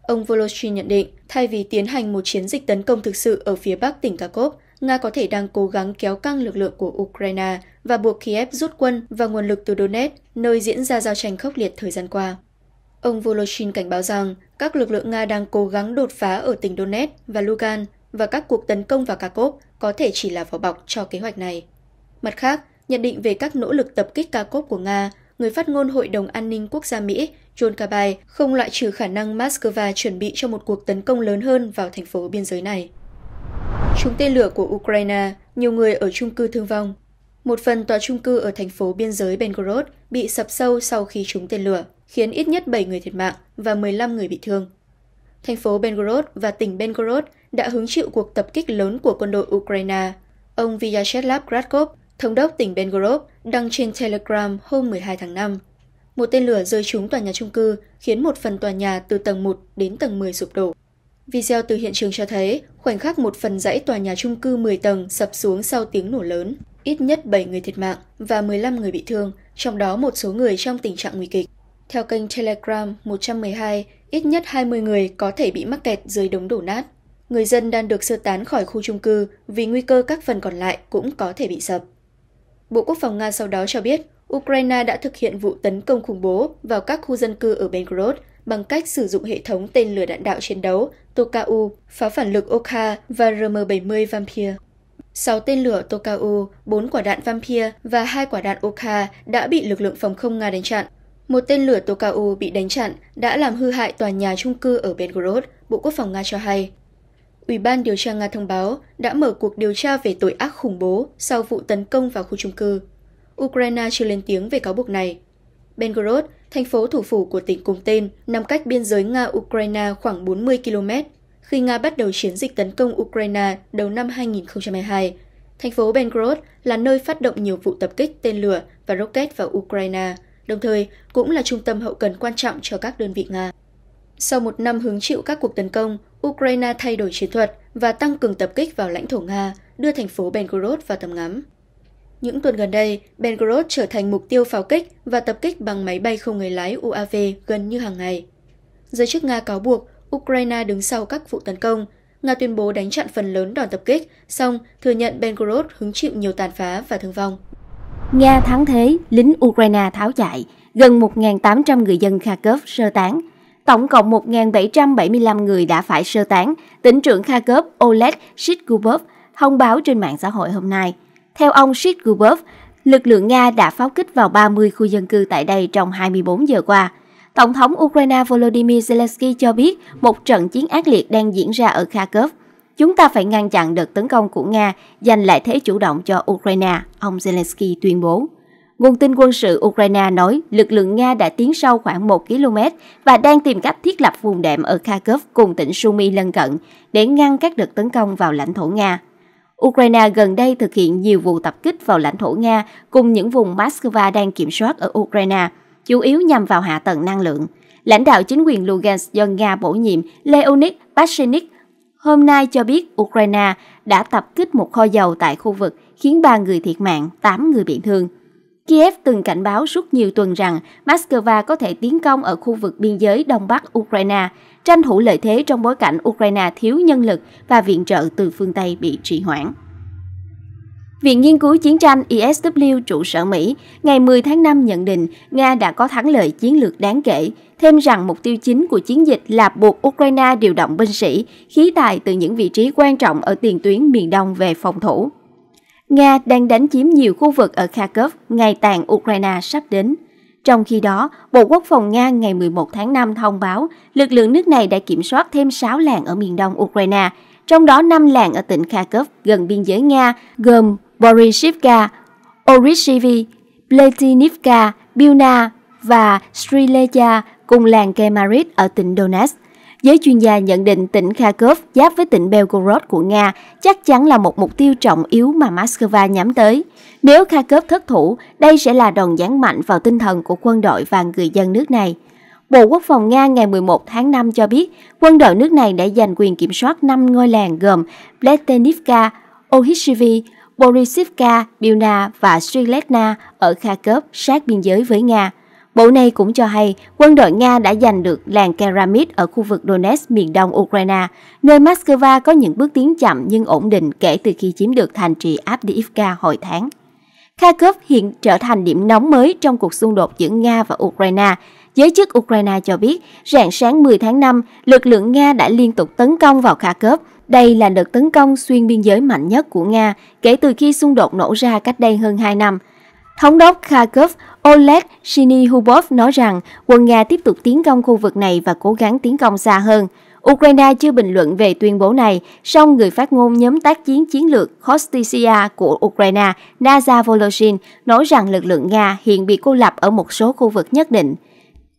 Ông Voloshin nhận định, thay vì tiến hành một chiến dịch tấn công thực sự ở phía bắc tỉnh Kharkov, Nga có thể đang cố gắng kéo căng lực lượng của Ukraine và buộc Kiev rút quân và nguồn lực từ Donetsk, nơi diễn ra giao tranh khốc liệt thời gian qua. Ông Voloshin cảnh báo rằng các lực lượng Nga đang cố gắng đột phá ở tỉnh Donetsk và Lugan và các cuộc tấn công vào Kharkov có thể chỉ là vỏ bọc cho kế hoạch này. Mặt khác, nhận định về các nỗ lực tập kích Kharkov của Nga, người phát ngôn Hội đồng An ninh Quốc gia Mỹ John Kirby không loại trừ khả năng Moscow chuẩn bị cho một cuộc tấn công lớn hơn vào thành phố biên giới này. Trúng tên lửa của Ukraine, nhiều người ở trung cư thương vong. Một phần tòa trung cư ở thành phố biên giới Belgorod bị sập sâu sau khi trúng tên lửa khiến ít nhất 7 người thiệt mạng và 15 người bị thương. Thành phố Belgorod và tỉnh Belgorod đã hứng chịu cuộc tập kích lớn của quân đội Ukraine. Ông Vyacheslav Gradkov, thống đốc tỉnh Belgorod, đăng trên Telegram hôm 12 tháng 5. Một tên lửa rơi trúng tòa nhà trung cư khiến một phần tòa nhà từ tầng 1 đến tầng 10 sụp đổ. Video từ hiện trường cho thấy khoảnh khắc một phần dãy tòa nhà trung cư 10 tầng sập xuống sau tiếng nổ lớn. Ít nhất 7 người thiệt mạng và 15 người bị thương, trong đó một số người trong tình trạng nguy kịch. Theo kênh Telegram 112, ít nhất 20 người có thể bị mắc kẹt dưới đống đổ nát. Người dân đang được sơ tán khỏi khu trung cư vì nguy cơ các phần còn lại cũng có thể bị sập. Bộ Quốc phòng Nga sau đó cho biết, Ukraine đã thực hiện vụ tấn công khủng bố vào các khu dân cư ở Belgorod bằng cách sử dụng hệ thống tên lửa đạn đạo chiến đấu Tokau, pháo phản lực Oka và RM-70 Vampir. Sáu tên lửa Tokau, bốn quả đạn Vampir và hai quả đạn Oka đã bị lực lượng phòng không Nga đánh chặn, một tên lửa Tokao bị đánh chặn đã làm hư hại tòa nhà trung cư ở Belgorod, Bộ Quốc phòng Nga cho hay. Ủy ban điều tra Nga thông báo đã mở cuộc điều tra về tội ác khủng bố sau vụ tấn công vào khu trung cư. Ukraine chưa lên tiếng về cáo buộc này. Belgorod, thành phố thủ phủ của tỉnh cùng tên, nằm cách biên giới Nga-Ukraine khoảng 40 km. Khi Nga bắt đầu chiến dịch tấn công Ukraine đầu năm 2022, thành phố Belgorod là nơi phát động nhiều vụ tập kích tên lửa và rocket vào Ukraine – đồng thời cũng là trung tâm hậu cần quan trọng cho các đơn vị Nga. Sau một năm hứng chịu các cuộc tấn công, Ukraine thay đổi chiến thuật và tăng cường tập kích vào lãnh thổ Nga, đưa thành phố Belgorod vào tầm ngắm. Những tuần gần đây, Belgorod trở thành mục tiêu pháo kích và tập kích bằng máy bay không người lái UAV gần như hàng ngày. Giới chức Nga cáo buộc Ukraine đứng sau các vụ tấn công. Nga tuyên bố đánh chặn phần lớn đòn tập kích, song thừa nhận Belgorod hứng chịu nhiều tàn phá và thương vong. Nga thắng thế, lính Ukraine tháo chạy, gần 1.800 người dân Kharkov sơ tán. Tổng cộng 1.775 người đã phải sơ tán, tỉnh trưởng Kharkov Oleg Shikubov thông báo trên mạng xã hội hôm nay. Theo ông Shikubov, lực lượng Nga đã pháo kích vào 30 khu dân cư tại đây trong 24 giờ qua. Tổng thống Ukraine Volodymyr Zelensky cho biết một trận chiến ác liệt đang diễn ra ở Kharkov Chúng ta phải ngăn chặn đợt tấn công của Nga, giành lại thế chủ động cho Ukraine, ông Zelensky tuyên bố. Nguồn tin quân sự Ukraine nói lực lượng Nga đã tiến sâu khoảng 1 km và đang tìm cách thiết lập vùng đệm ở Kharkov cùng tỉnh Sumy lân cận để ngăn các đợt tấn công vào lãnh thổ Nga. Ukraine gần đây thực hiện nhiều vụ tập kích vào lãnh thổ Nga cùng những vùng Moscow đang kiểm soát ở Ukraine, chủ yếu nhằm vào hạ tầng năng lượng. Lãnh đạo chính quyền Lugansk do Nga bổ nhiệm Leonid Pashinnik hôm nay cho biết Ukraine đã tập kích một kho dầu tại khu vực khiến 3 người thiệt mạng, 8 người bị thương. Kiev từng cảnh báo suốt nhiều tuần rằng Moscow có thể tiến công ở khu vực biên giới đông bắc Ukraine, tranh thủ lợi thế trong bối cảnh Ukraine thiếu nhân lực và viện trợ từ phương Tây bị trì hoãn. Viện Nghiên cứu Chiến tranh ISW e trụ sở Mỹ ngày 10 tháng 5 nhận định Nga đã có thắng lợi chiến lược đáng kể, thêm rằng mục tiêu chính của chiến dịch là buộc Ukraine điều động binh sĩ, khí tài từ những vị trí quan trọng ở tiền tuyến miền đông về phòng thủ. Nga đang đánh chiếm nhiều khu vực ở Kharkov ngày tàn Ukraine sắp đến. Trong khi đó, Bộ Quốc phòng Nga ngày 11 tháng 5 thông báo lực lượng nước này đã kiểm soát thêm 6 làng ở miền đông Ukraine, trong đó 5 làng ở tỉnh Kharkov gần biên giới Nga gồm Borishivka, Orishivi, Pletinivka, Bilna và Srileja cùng làng Kemarit ở tỉnh Donetsk. Giới chuyên gia nhận định tỉnh Kharkov giáp với tỉnh Belgorod của Nga chắc chắn là một mục tiêu trọng yếu mà Moscow nhắm tới. Nếu Kharkov thất thủ, đây sẽ là đòn giáng mạnh vào tinh thần của quân đội và người dân nước này. Bộ Quốc phòng Nga ngày 11 tháng 5 cho biết quân đội nước này đã giành quyền kiểm soát 5 ngôi làng gồm Pletenivka, Ohishivi, Borisivka, Bilna và Sriletna ở Kharkov sát biên giới với Nga. Bộ này cũng cho hay quân đội Nga đã giành được làng Keramit ở khu vực Donetsk miền đông Ukraine, nơi Moscow có những bước tiến chậm nhưng ổn định kể từ khi chiếm được thành trì Avdiivka hồi tháng. Kharkov hiện trở thành điểm nóng mới trong cuộc xung đột giữa Nga và Ukraine. Giới chức Ukraine cho biết, rạng sáng 10 tháng 5, lực lượng Nga đã liên tục tấn công vào Kharkov, đây là đợt tấn công xuyên biên giới mạnh nhất của Nga kể từ khi xung đột nổ ra cách đây hơn 2 năm. Thống đốc Kharkov Oleg Shinihubov nói rằng quân Nga tiếp tục tiến công khu vực này và cố gắng tiến công xa hơn. Ukraine chưa bình luận về tuyên bố này, song người phát ngôn nhóm tác chiến chiến lược Hostisia của Ukraine, Naza Voloshin, nói rằng lực lượng Nga hiện bị cô lập ở một số khu vực nhất định.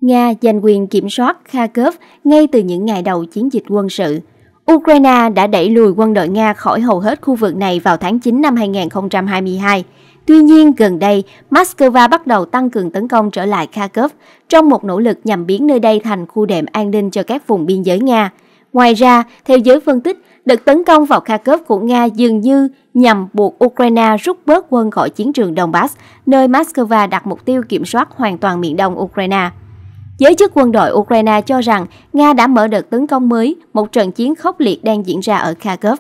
Nga giành quyền kiểm soát Kharkov ngay từ những ngày đầu chiến dịch quân sự. Ukraine đã đẩy lùi quân đội Nga khỏi hầu hết khu vực này vào tháng 9 năm 2022. Tuy nhiên, gần đây, Moscow bắt đầu tăng cường tấn công trở lại Kharkov trong một nỗ lực nhằm biến nơi đây thành khu đệm an ninh cho các vùng biên giới Nga. Ngoài ra, theo giới phân tích, đợt tấn công vào Kharkov của Nga dường như nhằm buộc Ukraine rút bớt quân khỏi chiến trường Donbass, nơi Moscow đặt mục tiêu kiểm soát hoàn toàn miền đông Ukraine. Giới chức quân đội Ukraine cho rằng Nga đã mở đợt tấn công mới, một trận chiến khốc liệt đang diễn ra ở Kharkov.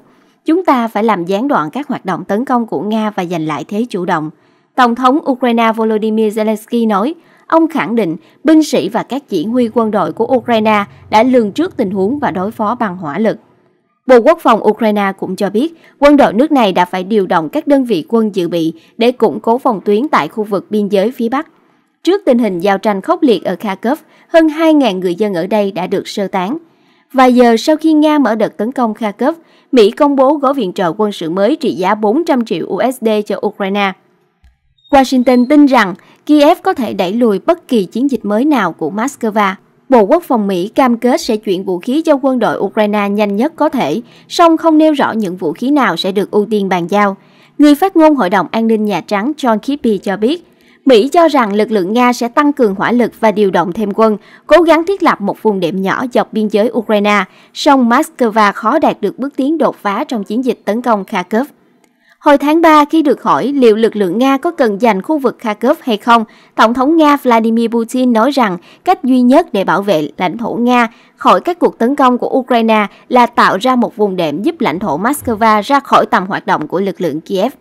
Chúng ta phải làm gián đoạn các hoạt động tấn công của Nga và giành lại thế chủ động. Tổng thống Ukraine Volodymyr Zelensky nói, ông khẳng định binh sĩ và các chỉ huy quân đội của Ukraine đã lường trước tình huống và đối phó bằng hỏa lực. Bộ Quốc phòng Ukraine cũng cho biết quân đội nước này đã phải điều động các đơn vị quân dự bị để củng cố phòng tuyến tại khu vực biên giới phía Bắc. Trước tình hình giao tranh khốc liệt ở Kharkov, hơn 2.000 người dân ở đây đã được sơ tán. Vài giờ sau khi Nga mở đợt tấn công Kharkov, Mỹ công bố gói viện trợ quân sự mới trị giá 400 triệu USD cho Ukraine. Washington tin rằng Kiev có thể đẩy lùi bất kỳ chiến dịch mới nào của Moscow. Bộ Quốc phòng Mỹ cam kết sẽ chuyển vũ khí cho quân đội Ukraine nhanh nhất có thể, song không nêu rõ những vũ khí nào sẽ được ưu tiên bàn giao. Người phát ngôn Hội đồng An ninh Nhà Trắng John Kirby cho biết, Mỹ cho rằng lực lượng Nga sẽ tăng cường hỏa lực và điều động thêm quân, cố gắng thiết lập một vùng đệm nhỏ dọc biên giới Ukraine, song Moscow khó đạt được bước tiến đột phá trong chiến dịch tấn công Kharkov. Hồi tháng 3, khi được hỏi liệu lực lượng Nga có cần giành khu vực Kharkov hay không, Tổng thống Nga Vladimir Putin nói rằng cách duy nhất để bảo vệ lãnh thổ Nga khỏi các cuộc tấn công của Ukraine là tạo ra một vùng đệm giúp lãnh thổ Moscow ra khỏi tầm hoạt động của lực lượng Kiev.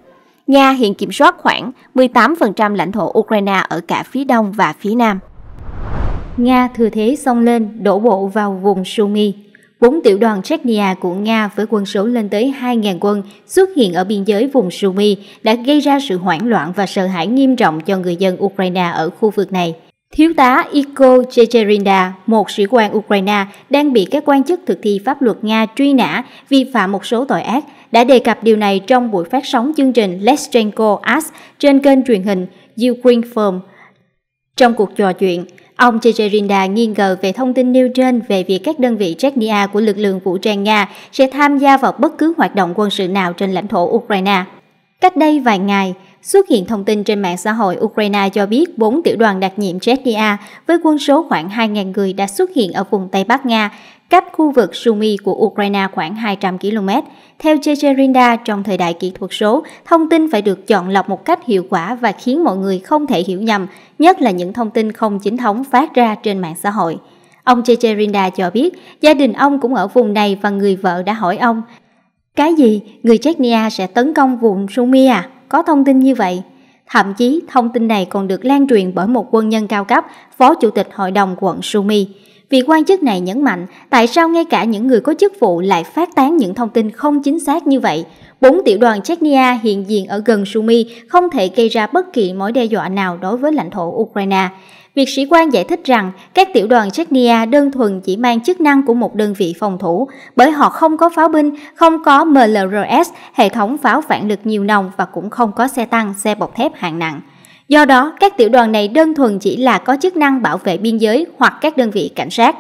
Nga hiện kiểm soát khoảng 18% lãnh thổ Ukraine ở cả phía đông và phía nam. Nga thừa thế xông lên, đổ bộ vào vùng Sumy. Bốn tiểu đoàn Chechnya của Nga với quân số lên tới 2.000 quân xuất hiện ở biên giới vùng Sumy đã gây ra sự hoảng loạn và sợ hãi nghiêm trọng cho người dân Ukraine ở khu vực này. Thiếu tá Iko Checherinda, một sĩ quan Ukraine đang bị các quan chức thực thi pháp luật Nga truy nã vi phạm một số tội ác, đã đề cập điều này trong buổi phát sóng chương trình Leschenko Ask trên kênh truyền hình Ukraine Firm. Trong cuộc trò chuyện, ông Checherinda nghi ngờ về thông tin nêu trên về việc các đơn vị Chechnya của lực lượng vũ trang Nga sẽ tham gia vào bất cứ hoạt động quân sự nào trên lãnh thổ Ukraine. Cách đây vài ngày, xuất hiện thông tin trên mạng xã hội Ukraine cho biết 4 tiểu đoàn đặc nhiệm Chechnya với quân số khoảng 2.000 người đã xuất hiện ở vùng Tây Bắc Nga, cách khu vực Sumy của Ukraine khoảng 200 km. Theo Checherinda, trong thời đại kỹ thuật số, thông tin phải được chọn lọc một cách hiệu quả và khiến mọi người không thể hiểu nhầm, nhất là những thông tin không chính thống phát ra trên mạng xã hội. Ông Checherinda cho biết, gia đình ông cũng ở vùng này và người vợ đã hỏi ông, Cái gì, người Chechnya sẽ tấn công vùng Sumy à? có thông tin như vậy. Thậm chí thông tin này còn được lan truyền bởi một quân nhân cao cấp, phó chủ tịch hội đồng quận Sumi. Vị quan chức này nhấn mạnh tại sao ngay cả những người có chức vụ lại phát tán những thông tin không chính xác như vậy. Bốn tiểu đoàn Chechnya hiện diện ở gần Sumi không thể gây ra bất kỳ mối đe dọa nào đối với lãnh thổ Ukraine. Việc sĩ quan giải thích rằng các tiểu đoàn Chechnya đơn thuần chỉ mang chức năng của một đơn vị phòng thủ bởi họ không có pháo binh, không có MLRS, hệ thống pháo phản lực nhiều nòng và cũng không có xe tăng, xe bọc thép hạng nặng. Do đó, các tiểu đoàn này đơn thuần chỉ là có chức năng bảo vệ biên giới hoặc các đơn vị cảnh sát.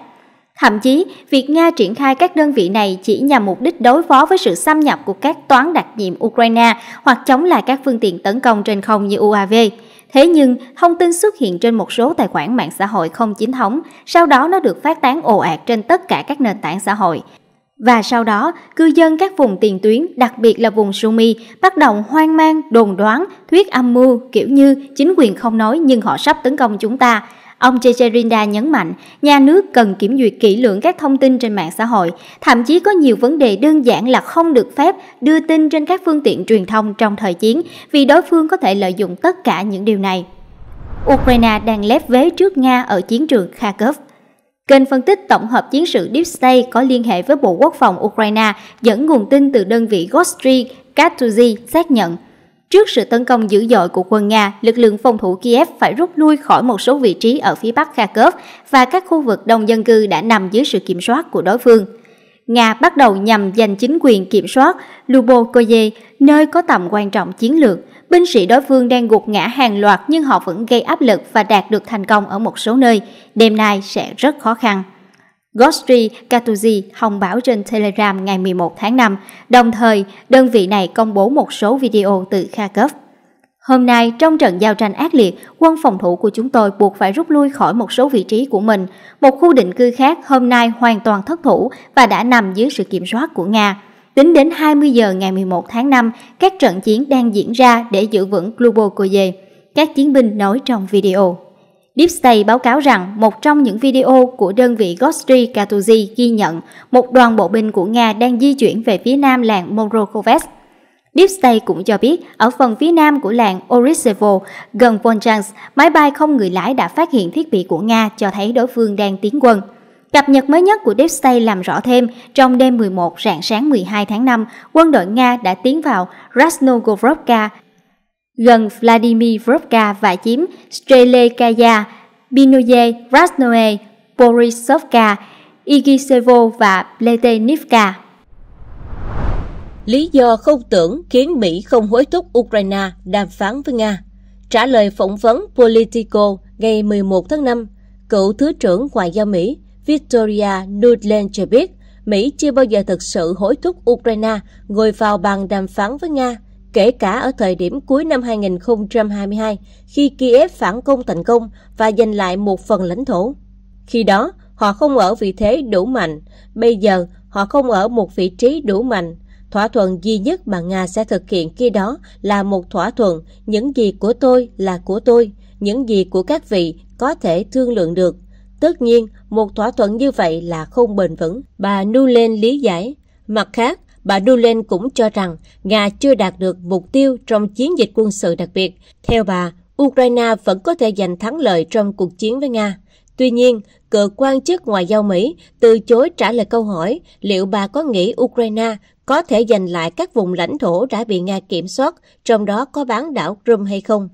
Thậm chí, việc Nga triển khai các đơn vị này chỉ nhằm mục đích đối phó với sự xâm nhập của các toán đặc nhiệm Ukraine hoặc chống lại các phương tiện tấn công trên không như UAV. Thế nhưng, thông tin xuất hiện trên một số tài khoản mạng xã hội không chính thống, sau đó nó được phát tán ồ ạt trên tất cả các nền tảng xã hội. Và sau đó, cư dân các vùng tiền tuyến, đặc biệt là vùng Sumi, bắt đầu hoang mang, đồn đoán, thuyết âm mưu kiểu như chính quyền không nói nhưng họ sắp tấn công chúng ta, Ông Jejerinda nhấn mạnh, nhà nước cần kiểm duyệt kỹ lưỡng các thông tin trên mạng xã hội, thậm chí có nhiều vấn đề đơn giản là không được phép đưa tin trên các phương tiện truyền thông trong thời chiến, vì đối phương có thể lợi dụng tất cả những điều này. Ukraine đang lép vế trước Nga ở chiến trường Kharkov. Kênh phân tích tổng hợp chiến sự Deep State có liên hệ với Bộ Quốc phòng Ukraine dẫn nguồn tin từ đơn vị Gostri Katuzi xác nhận – Trước sự tấn công dữ dội của quân Nga, lực lượng phòng thủ Kiev phải rút lui khỏi một số vị trí ở phía bắc Kharkov và các khu vực đông dân cư đã nằm dưới sự kiểm soát của đối phương. Nga bắt đầu nhằm giành chính quyền kiểm soát Lubokoye, nơi có tầm quan trọng chiến lược. Binh sĩ đối phương đang gục ngã hàng loạt nhưng họ vẫn gây áp lực và đạt được thành công ở một số nơi. Đêm nay sẽ rất khó khăn. Gostri Katuji thông báo trên Telegram ngày 11 tháng 5, đồng thời đơn vị này công bố một số video từ Kharkov. Hôm nay, trong trận giao tranh ác liệt, quân phòng thủ của chúng tôi buộc phải rút lui khỏi một số vị trí của mình. Một khu định cư khác hôm nay hoàn toàn thất thủ và đã nằm dưới sự kiểm soát của Nga. Tính đến 20 giờ ngày 11 tháng 5, các trận chiến đang diễn ra để giữ vững Glubokoye, các chiến binh nói trong video. Deepstay báo cáo rằng một trong những video của đơn vị Gostry Katuzi ghi nhận một đoàn bộ binh của Nga đang di chuyển về phía nam làng Morokovets. Deepstay cũng cho biết ở phần phía nam của làng Orisevo, gần Volchansk, máy bay không người lái đã phát hiện thiết bị của Nga cho thấy đối phương đang tiến quân. Cập nhật mới nhất của Deepstay làm rõ thêm, trong đêm 11 rạng sáng 12 tháng 5, quân đội Nga đã tiến vào Rasnogorovka, gần Vladimir Vrovka và chiếm Strelekaya, Binoye, Rasnoe, Borisovka, Igisevo và Pletenivka. Lý do không tưởng khiến Mỹ không hối thúc Ukraine đàm phán với Nga. Trả lời phỏng vấn Politico ngày 11 tháng 5, cựu Thứ trưởng Ngoại giao Mỹ Victoria Nuland cho biết Mỹ chưa bao giờ thực sự hối thúc Ukraine ngồi vào bàn đàm phán với Nga – kể cả ở thời điểm cuối năm 2022 khi Kiev phản công thành công và giành lại một phần lãnh thổ. Khi đó, họ không ở vị thế đủ mạnh, bây giờ họ không ở một vị trí đủ mạnh. Thỏa thuận duy nhất mà Nga sẽ thực hiện khi đó là một thỏa thuận, những gì của tôi là của tôi, những gì của các vị có thể thương lượng được. Tất nhiên, một thỏa thuận như vậy là không bền vững, bà Nulen lý giải. Mặt khác, Bà Dulin cũng cho rằng Nga chưa đạt được mục tiêu trong chiến dịch quân sự đặc biệt. Theo bà, Ukraine vẫn có thể giành thắng lợi trong cuộc chiến với Nga. Tuy nhiên, cơ quan chức ngoại giao Mỹ từ chối trả lời câu hỏi liệu bà có nghĩ Ukraine có thể giành lại các vùng lãnh thổ đã bị Nga kiểm soát, trong đó có bán đảo Crimea hay không.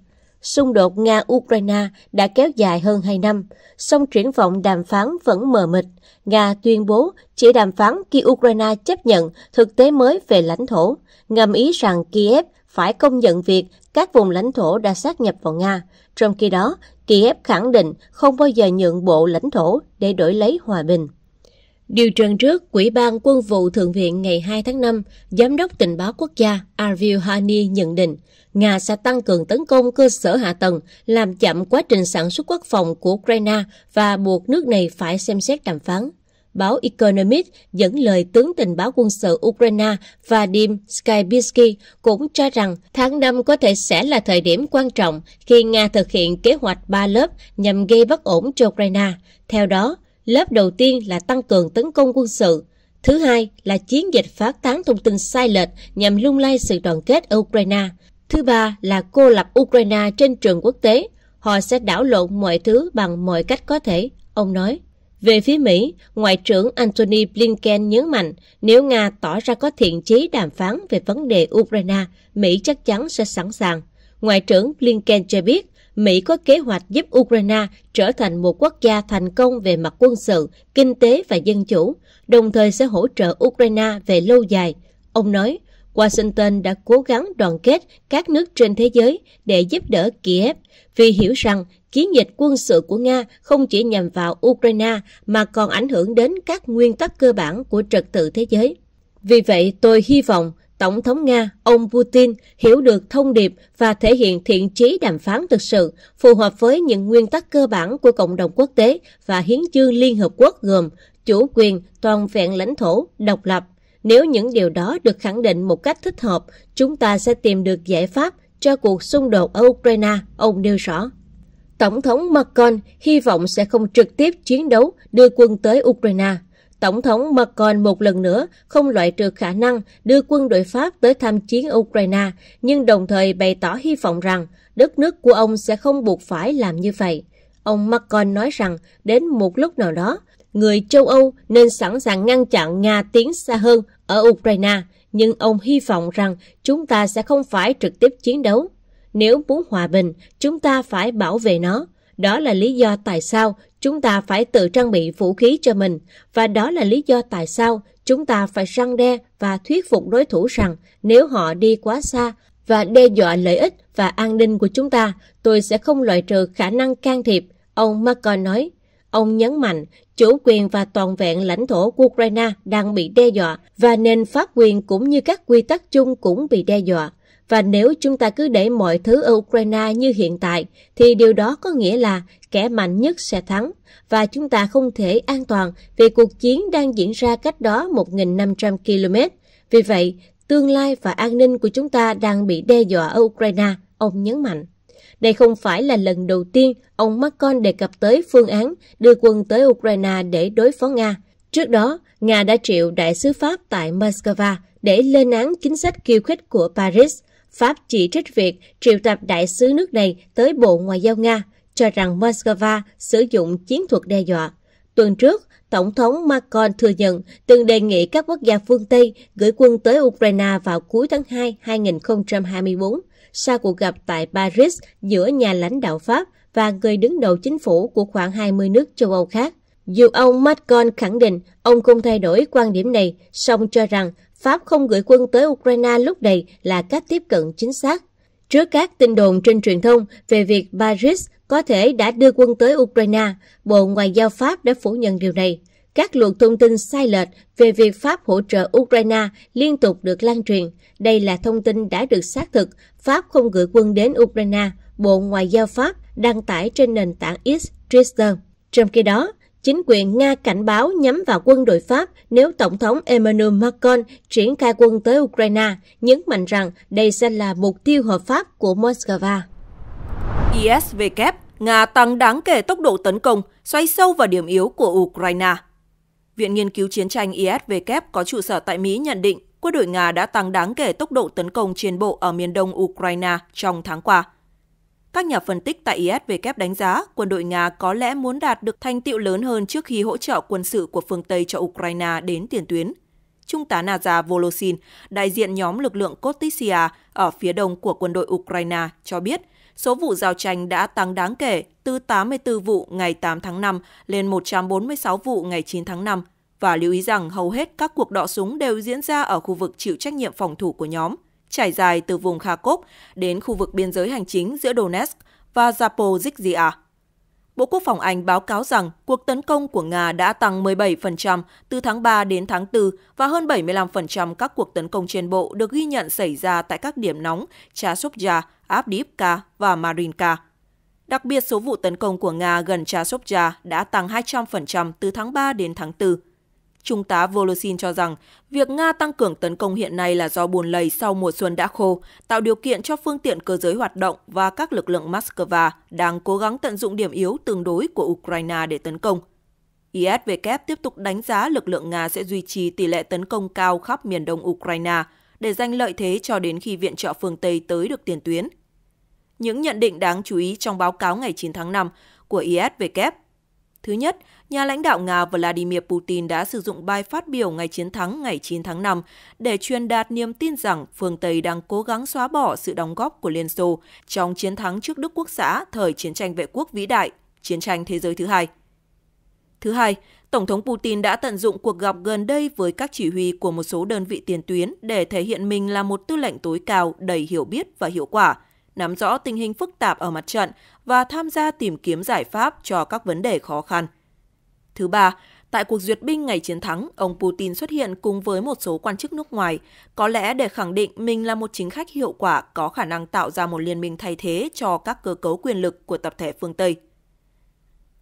Xung đột Nga-Ukraine đã kéo dài hơn 2 năm, song triển vọng đàm phán vẫn mờ mịt. Nga tuyên bố chỉ đàm phán khi Ukraine chấp nhận thực tế mới về lãnh thổ, ngầm ý rằng Kiev phải công nhận việc các vùng lãnh thổ đã sát nhập vào Nga. Trong khi đó, Kiev khẳng định không bao giờ nhượng bộ lãnh thổ để đổi lấy hòa bình. Điều trần trước, Quỹ ban Quân vụ Thượng viện ngày 2 tháng 5, Giám đốc Tình báo Quốc gia Arvil Hani nhận định Nga sẽ tăng cường tấn công cơ sở hạ tầng, làm chậm quá trình sản xuất quốc phòng của Ukraine và buộc nước này phải xem xét đàm phán. Báo Economist dẫn lời tướng tình báo quân sự Ukraine Vadim Skybisky cũng cho rằng tháng 5 có thể sẽ là thời điểm quan trọng khi Nga thực hiện kế hoạch ba lớp nhằm gây bất ổn cho Ukraine. Theo đó, Lớp đầu tiên là tăng cường tấn công quân sự, thứ hai là chiến dịch phát tán thông tin sai lệch nhằm lung lay sự đoàn kết ở Ukraine, thứ ba là cô lập Ukraine trên trường quốc tế. Họ sẽ đảo lộn mọi thứ bằng mọi cách có thể, ông nói. Về phía Mỹ, Ngoại trưởng Antony Blinken nhấn mạnh nếu Nga tỏ ra có thiện chí đàm phán về vấn đề Ukraine, Mỹ chắc chắn sẽ sẵn sàng. Ngoại trưởng Blinken cho biết Mỹ có kế hoạch giúp Ukraine trở thành một quốc gia thành công về mặt quân sự, kinh tế và dân chủ, đồng thời sẽ hỗ trợ Ukraine về lâu dài. Ông nói, Washington đã cố gắng đoàn kết các nước trên thế giới để giúp đỡ Kiev vì hiểu rằng chiến dịch quân sự của Nga không chỉ nhằm vào Ukraine mà còn ảnh hưởng đến các nguyên tắc cơ bản của trật tự thế giới. Vì vậy, tôi hy vọng Tổng thống Nga, ông Putin, hiểu được thông điệp và thể hiện thiện chí đàm phán thực sự, phù hợp với những nguyên tắc cơ bản của cộng đồng quốc tế và hiến chương Liên Hợp Quốc gồm chủ quyền, toàn vẹn lãnh thổ, độc lập. Nếu những điều đó được khẳng định một cách thích hợp, chúng ta sẽ tìm được giải pháp cho cuộc xung đột ở Ukraine, ông nêu rõ. Tổng thống Macron hy vọng sẽ không trực tiếp chiến đấu đưa quân tới Ukraine. Tổng thống Macron một lần nữa không loại trừ khả năng đưa quân đội Pháp tới tham chiến Ukraine, nhưng đồng thời bày tỏ hy vọng rằng đất nước của ông sẽ không buộc phải làm như vậy. Ông Macron nói rằng đến một lúc nào đó, người châu Âu nên sẵn sàng ngăn chặn Nga tiến xa hơn ở Ukraine, nhưng ông hy vọng rằng chúng ta sẽ không phải trực tiếp chiến đấu. Nếu muốn hòa bình, chúng ta phải bảo vệ nó. Đó là lý do tại sao Chúng ta phải tự trang bị vũ khí cho mình và đó là lý do tại sao chúng ta phải răng đe và thuyết phục đối thủ rằng nếu họ đi quá xa và đe dọa lợi ích và an ninh của chúng ta, tôi sẽ không loại trừ khả năng can thiệp, ông Macron nói. Ông nhấn mạnh chủ quyền và toàn vẹn lãnh thổ của Ukraine đang bị đe dọa và nên pháp quyền cũng như các quy tắc chung cũng bị đe dọa. Và nếu chúng ta cứ để mọi thứ ở Ukraine như hiện tại, thì điều đó có nghĩa là kẻ mạnh nhất sẽ thắng và chúng ta không thể an toàn vì cuộc chiến đang diễn ra cách đó 1.500 km. Vì vậy, tương lai và an ninh của chúng ta đang bị đe dọa ở Ukraine, ông nhấn mạnh. Đây không phải là lần đầu tiên ông Macron đề cập tới phương án đưa quân tới Ukraine để đối phó Nga. Trước đó, Nga đã triệu đại sứ Pháp tại Moscow để lên án chính sách kiêu khích của Paris. Pháp chỉ trích việc triệu tập đại sứ nước này tới Bộ Ngoại giao Nga cho rằng Moscow sử dụng chiến thuật đe dọa. Tuần trước, Tổng thống Macron thừa nhận từng đề nghị các quốc gia phương Tây gửi quân tới Ukraine vào cuối tháng 2 2024 sau cuộc gặp tại Paris giữa nhà lãnh đạo Pháp và người đứng đầu chính phủ của khoảng 20 nước châu Âu khác. Dù ông Macron khẳng định ông không thay đổi quan điểm này, song cho rằng Pháp không gửi quân tới Ukraine lúc này là cách tiếp cận chính xác Trước các tin đồn trên truyền thông về việc Paris có thể đã đưa quân tới Ukraine, Bộ Ngoại giao Pháp đã phủ nhận điều này. Các luồng thông tin sai lệch về việc Pháp hỗ trợ Ukraine liên tục được lan truyền. Đây là thông tin đã được xác thực. Pháp không gửi quân đến Ukraine, Bộ Ngoại giao Pháp đăng tải trên nền tảng X Twitter. Trong khi đó, Chính quyền Nga cảnh báo nhắm vào quân đội Pháp nếu Tổng thống Emmanuel Macron triển khai quân tới Ukraine, nhấn mạnh rằng đây sẽ là mục tiêu hợp pháp của Moscow. ISW, Nga tăng đáng kể tốc độ tấn công, xoay sâu vào điểm yếu của Ukraine. Viện Nghiên cứu Chiến tranh ISW có trụ sở tại Mỹ nhận định quân đội Nga đã tăng đáng kể tốc độ tấn công trên bộ ở miền đông Ukraine trong tháng qua – các nhà phân tích tại ISW đánh giá quân đội Nga có lẽ muốn đạt được thành tiệu lớn hơn trước khi hỗ trợ quân sự của phương Tây cho Ukraine đến tiền tuyến. Trung tá Naza Volosin, đại diện nhóm lực lượng Kotisia ở phía đông của quân đội Ukraine, cho biết số vụ giao tranh đã tăng đáng kể từ 84 vụ ngày 8 tháng 5 lên 146 vụ ngày 9 tháng 5 và lưu ý rằng hầu hết các cuộc đọ súng đều diễn ra ở khu vực chịu trách nhiệm phòng thủ của nhóm – trải dài từ vùng Kharkov đến khu vực biên giới hành chính giữa Donetsk và Zaporizhia. Bộ Quốc phòng Anh báo cáo rằng cuộc tấn công của Nga đã tăng 17% từ tháng 3 đến tháng 4 và hơn 75% các cuộc tấn công trên bộ được ghi nhận xảy ra tại các điểm nóng Chasovya, Avdiivka và Marinka. Đặc biệt, số vụ tấn công của Nga gần Chasovya đã tăng 200% từ tháng 3 đến tháng 4. Trung tá Volosin cho rằng, việc Nga tăng cường tấn công hiện nay là do buồn lầy sau mùa xuân đã khô, tạo điều kiện cho phương tiện cơ giới hoạt động và các lực lượng Moscow đang cố gắng tận dụng điểm yếu tương đối của Ukraine để tấn công. ISW tiếp tục đánh giá lực lượng Nga sẽ duy trì tỷ lệ tấn công cao khắp miền đông Ukraine để giành lợi thế cho đến khi viện trợ phương Tây tới được tiền tuyến. Những nhận định đáng chú ý trong báo cáo ngày 9 tháng 5 của ISW Thứ nhất, nhà lãnh đạo Nga Vladimir Putin đã sử dụng bài phát biểu ngày chiến thắng ngày 9 tháng 5 để truyền đạt niềm tin rằng phương Tây đang cố gắng xóa bỏ sự đóng góp của Liên Xô trong chiến thắng trước Đức Quốc xã thời chiến tranh vệ quốc vĩ đại, chiến tranh thế giới thứ hai. Thứ hai, Tổng thống Putin đã tận dụng cuộc gặp gần đây với các chỉ huy của một số đơn vị tiền tuyến để thể hiện mình là một tư lệnh tối cao đầy hiểu biết và hiệu quả, nắm rõ tình hình phức tạp ở mặt trận và tham gia tìm kiếm giải pháp cho các vấn đề khó khăn. Thứ ba, tại cuộc duyệt binh ngày chiến thắng, ông Putin xuất hiện cùng với một số quan chức nước ngoài, có lẽ để khẳng định mình là một chính khách hiệu quả có khả năng tạo ra một liên minh thay thế cho các cơ cấu quyền lực của tập thể phương Tây.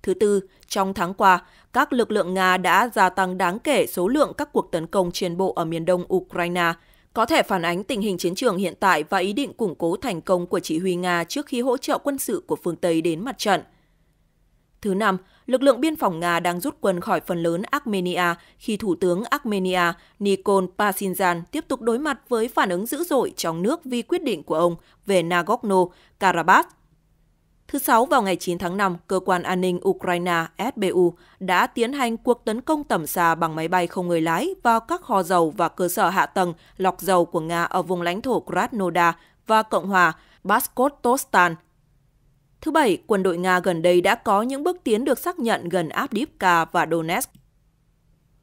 Thứ tư, trong tháng qua, các lực lượng Nga đã gia tăng đáng kể số lượng các cuộc tấn công trên bộ ở miền đông Ukraine, có thể phản ánh tình hình chiến trường hiện tại và ý định củng cố thành công của chỉ huy Nga trước khi hỗ trợ quân sự của phương Tây đến mặt trận. Thứ năm, lực lượng biên phòng Nga đang rút quân khỏi phần lớn Armenia khi Thủ tướng Armenia Nikol Pashinyan tiếp tục đối mặt với phản ứng dữ dội trong nước vì quyết định của ông về Nagorno-Karabakh. Thứ Sáu vào ngày 9 tháng 5, Cơ quan An ninh Ukraine SBU đã tiến hành cuộc tấn công tầm xa bằng máy bay không người lái vào các kho dầu và cơ sở hạ tầng lọc dầu của Nga ở vùng lãnh thổ Krasnodar và Cộng hòa Baskortostan Thứ Bảy, quân đội Nga gần đây đã có những bước tiến được xác nhận gần Avdiivka và Donetsk.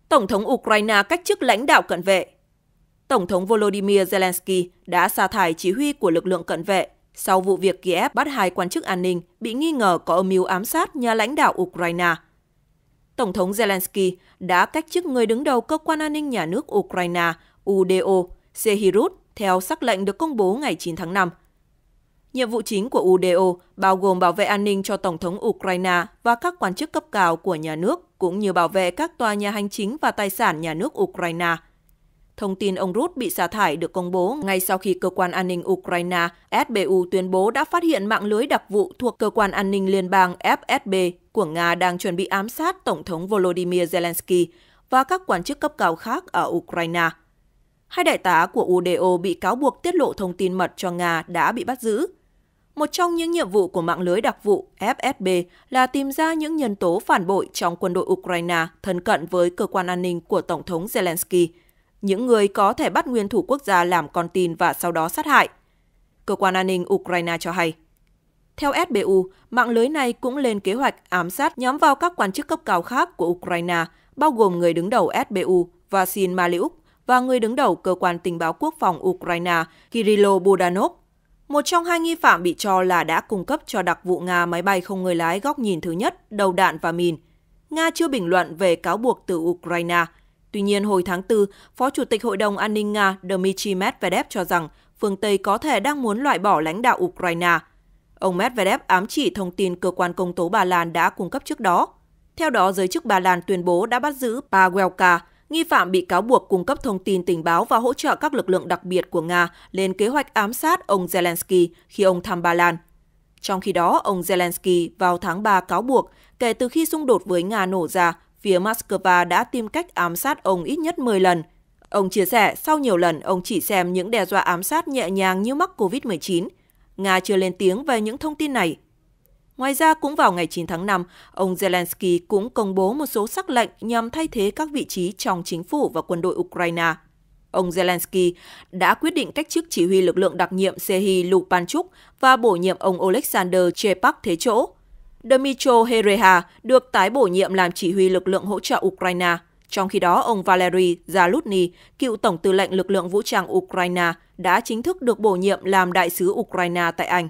Tổng thống Ukraine cách chức lãnh đạo cận vệ Tổng thống Volodymyr Zelensky đã sa thải chỉ huy của lực lượng cận vệ sau vụ việc Kiev bắt hai quan chức an ninh bị nghi ngờ có âm mưu ám sát nhà lãnh đạo Ukraine. Tổng thống Zelensky đã cách chức người đứng đầu cơ quan an ninh nhà nước Ukraine UDO Sehirut theo sắc lệnh được công bố ngày 9 tháng 5 Nhiệm vụ chính của UDO bao gồm bảo vệ an ninh cho Tổng thống Ukraine và các quan chức cấp cao của nhà nước, cũng như bảo vệ các tòa nhà hành chính và tài sản nhà nước Ukraine. Thông tin ông Rút bị sa thải được công bố ngay sau khi Cơ quan An ninh Ukraine SBU tuyên bố đã phát hiện mạng lưới đặc vụ thuộc Cơ quan An ninh Liên bang FSB của Nga đang chuẩn bị ám sát Tổng thống Volodymyr Zelensky và các quan chức cấp cao khác ở Ukraine. Hai đại tá của UDO bị cáo buộc tiết lộ thông tin mật cho Nga đã bị bắt giữ – một trong những nhiệm vụ của mạng lưới đặc vụ FSB là tìm ra những nhân tố phản bội trong quân đội Ukraine thân cận với cơ quan an ninh của Tổng thống Zelensky, những người có thể bắt nguyên thủ quốc gia làm con tin và sau đó sát hại. Cơ quan an ninh Ukraine cho hay. Theo SBU, mạng lưới này cũng lên kế hoạch ám sát nhắm vào các quan chức cấp cao khác của Ukraine, bao gồm người đứng đầu SBU Vasil Maliuk và người đứng đầu Cơ quan Tình báo Quốc phòng Ukraine Kirilo Budanov một trong hai nghi phạm bị cho là đã cung cấp cho đặc vụ Nga máy bay không người lái góc nhìn thứ nhất, đầu đạn và mìn. Nga chưa bình luận về cáo buộc từ Ukraine. Tuy nhiên, hồi tháng 4, Phó Chủ tịch Hội đồng An ninh Nga Dmitry Medvedev cho rằng phương Tây có thể đang muốn loại bỏ lãnh đạo Ukraine. Ông Medvedev ám chỉ thông tin cơ quan công tố Ba Lan đã cung cấp trước đó. Theo đó, giới chức Ba Lan tuyên bố đã bắt giữ Pawelka, Nghi phạm bị cáo buộc cung cấp thông tin tình báo và hỗ trợ các lực lượng đặc biệt của Nga lên kế hoạch ám sát ông Zelensky khi ông thăm Ba Lan. Trong khi đó, ông Zelensky vào tháng 3 cáo buộc kể từ khi xung đột với Nga nổ ra, phía Moscow đã tìm cách ám sát ông ít nhất 10 lần. Ông chia sẻ, sau nhiều lần, ông chỉ xem những đe dọa ám sát nhẹ nhàng như mắc COVID-19. Nga chưa lên tiếng về những thông tin này Ngoài ra, cũng vào ngày 9 tháng 5, ông Zelensky cũng công bố một số sắc lệnh nhằm thay thế các vị trí trong chính phủ và quân đội Ukraine. Ông Zelensky đã quyết định cách chức chỉ huy lực lượng đặc nhiệm Sehi Lupanchuk và bổ nhiệm ông Alexander Chepak thế chỗ. Dmitro Hereha được tái bổ nhiệm làm chỉ huy lực lượng hỗ trợ Ukraine. Trong khi đó, ông Valery Zalutny, cựu tổng tư lệnh lực lượng vũ trang Ukraine, đã chính thức được bổ nhiệm làm đại sứ Ukraine tại Anh.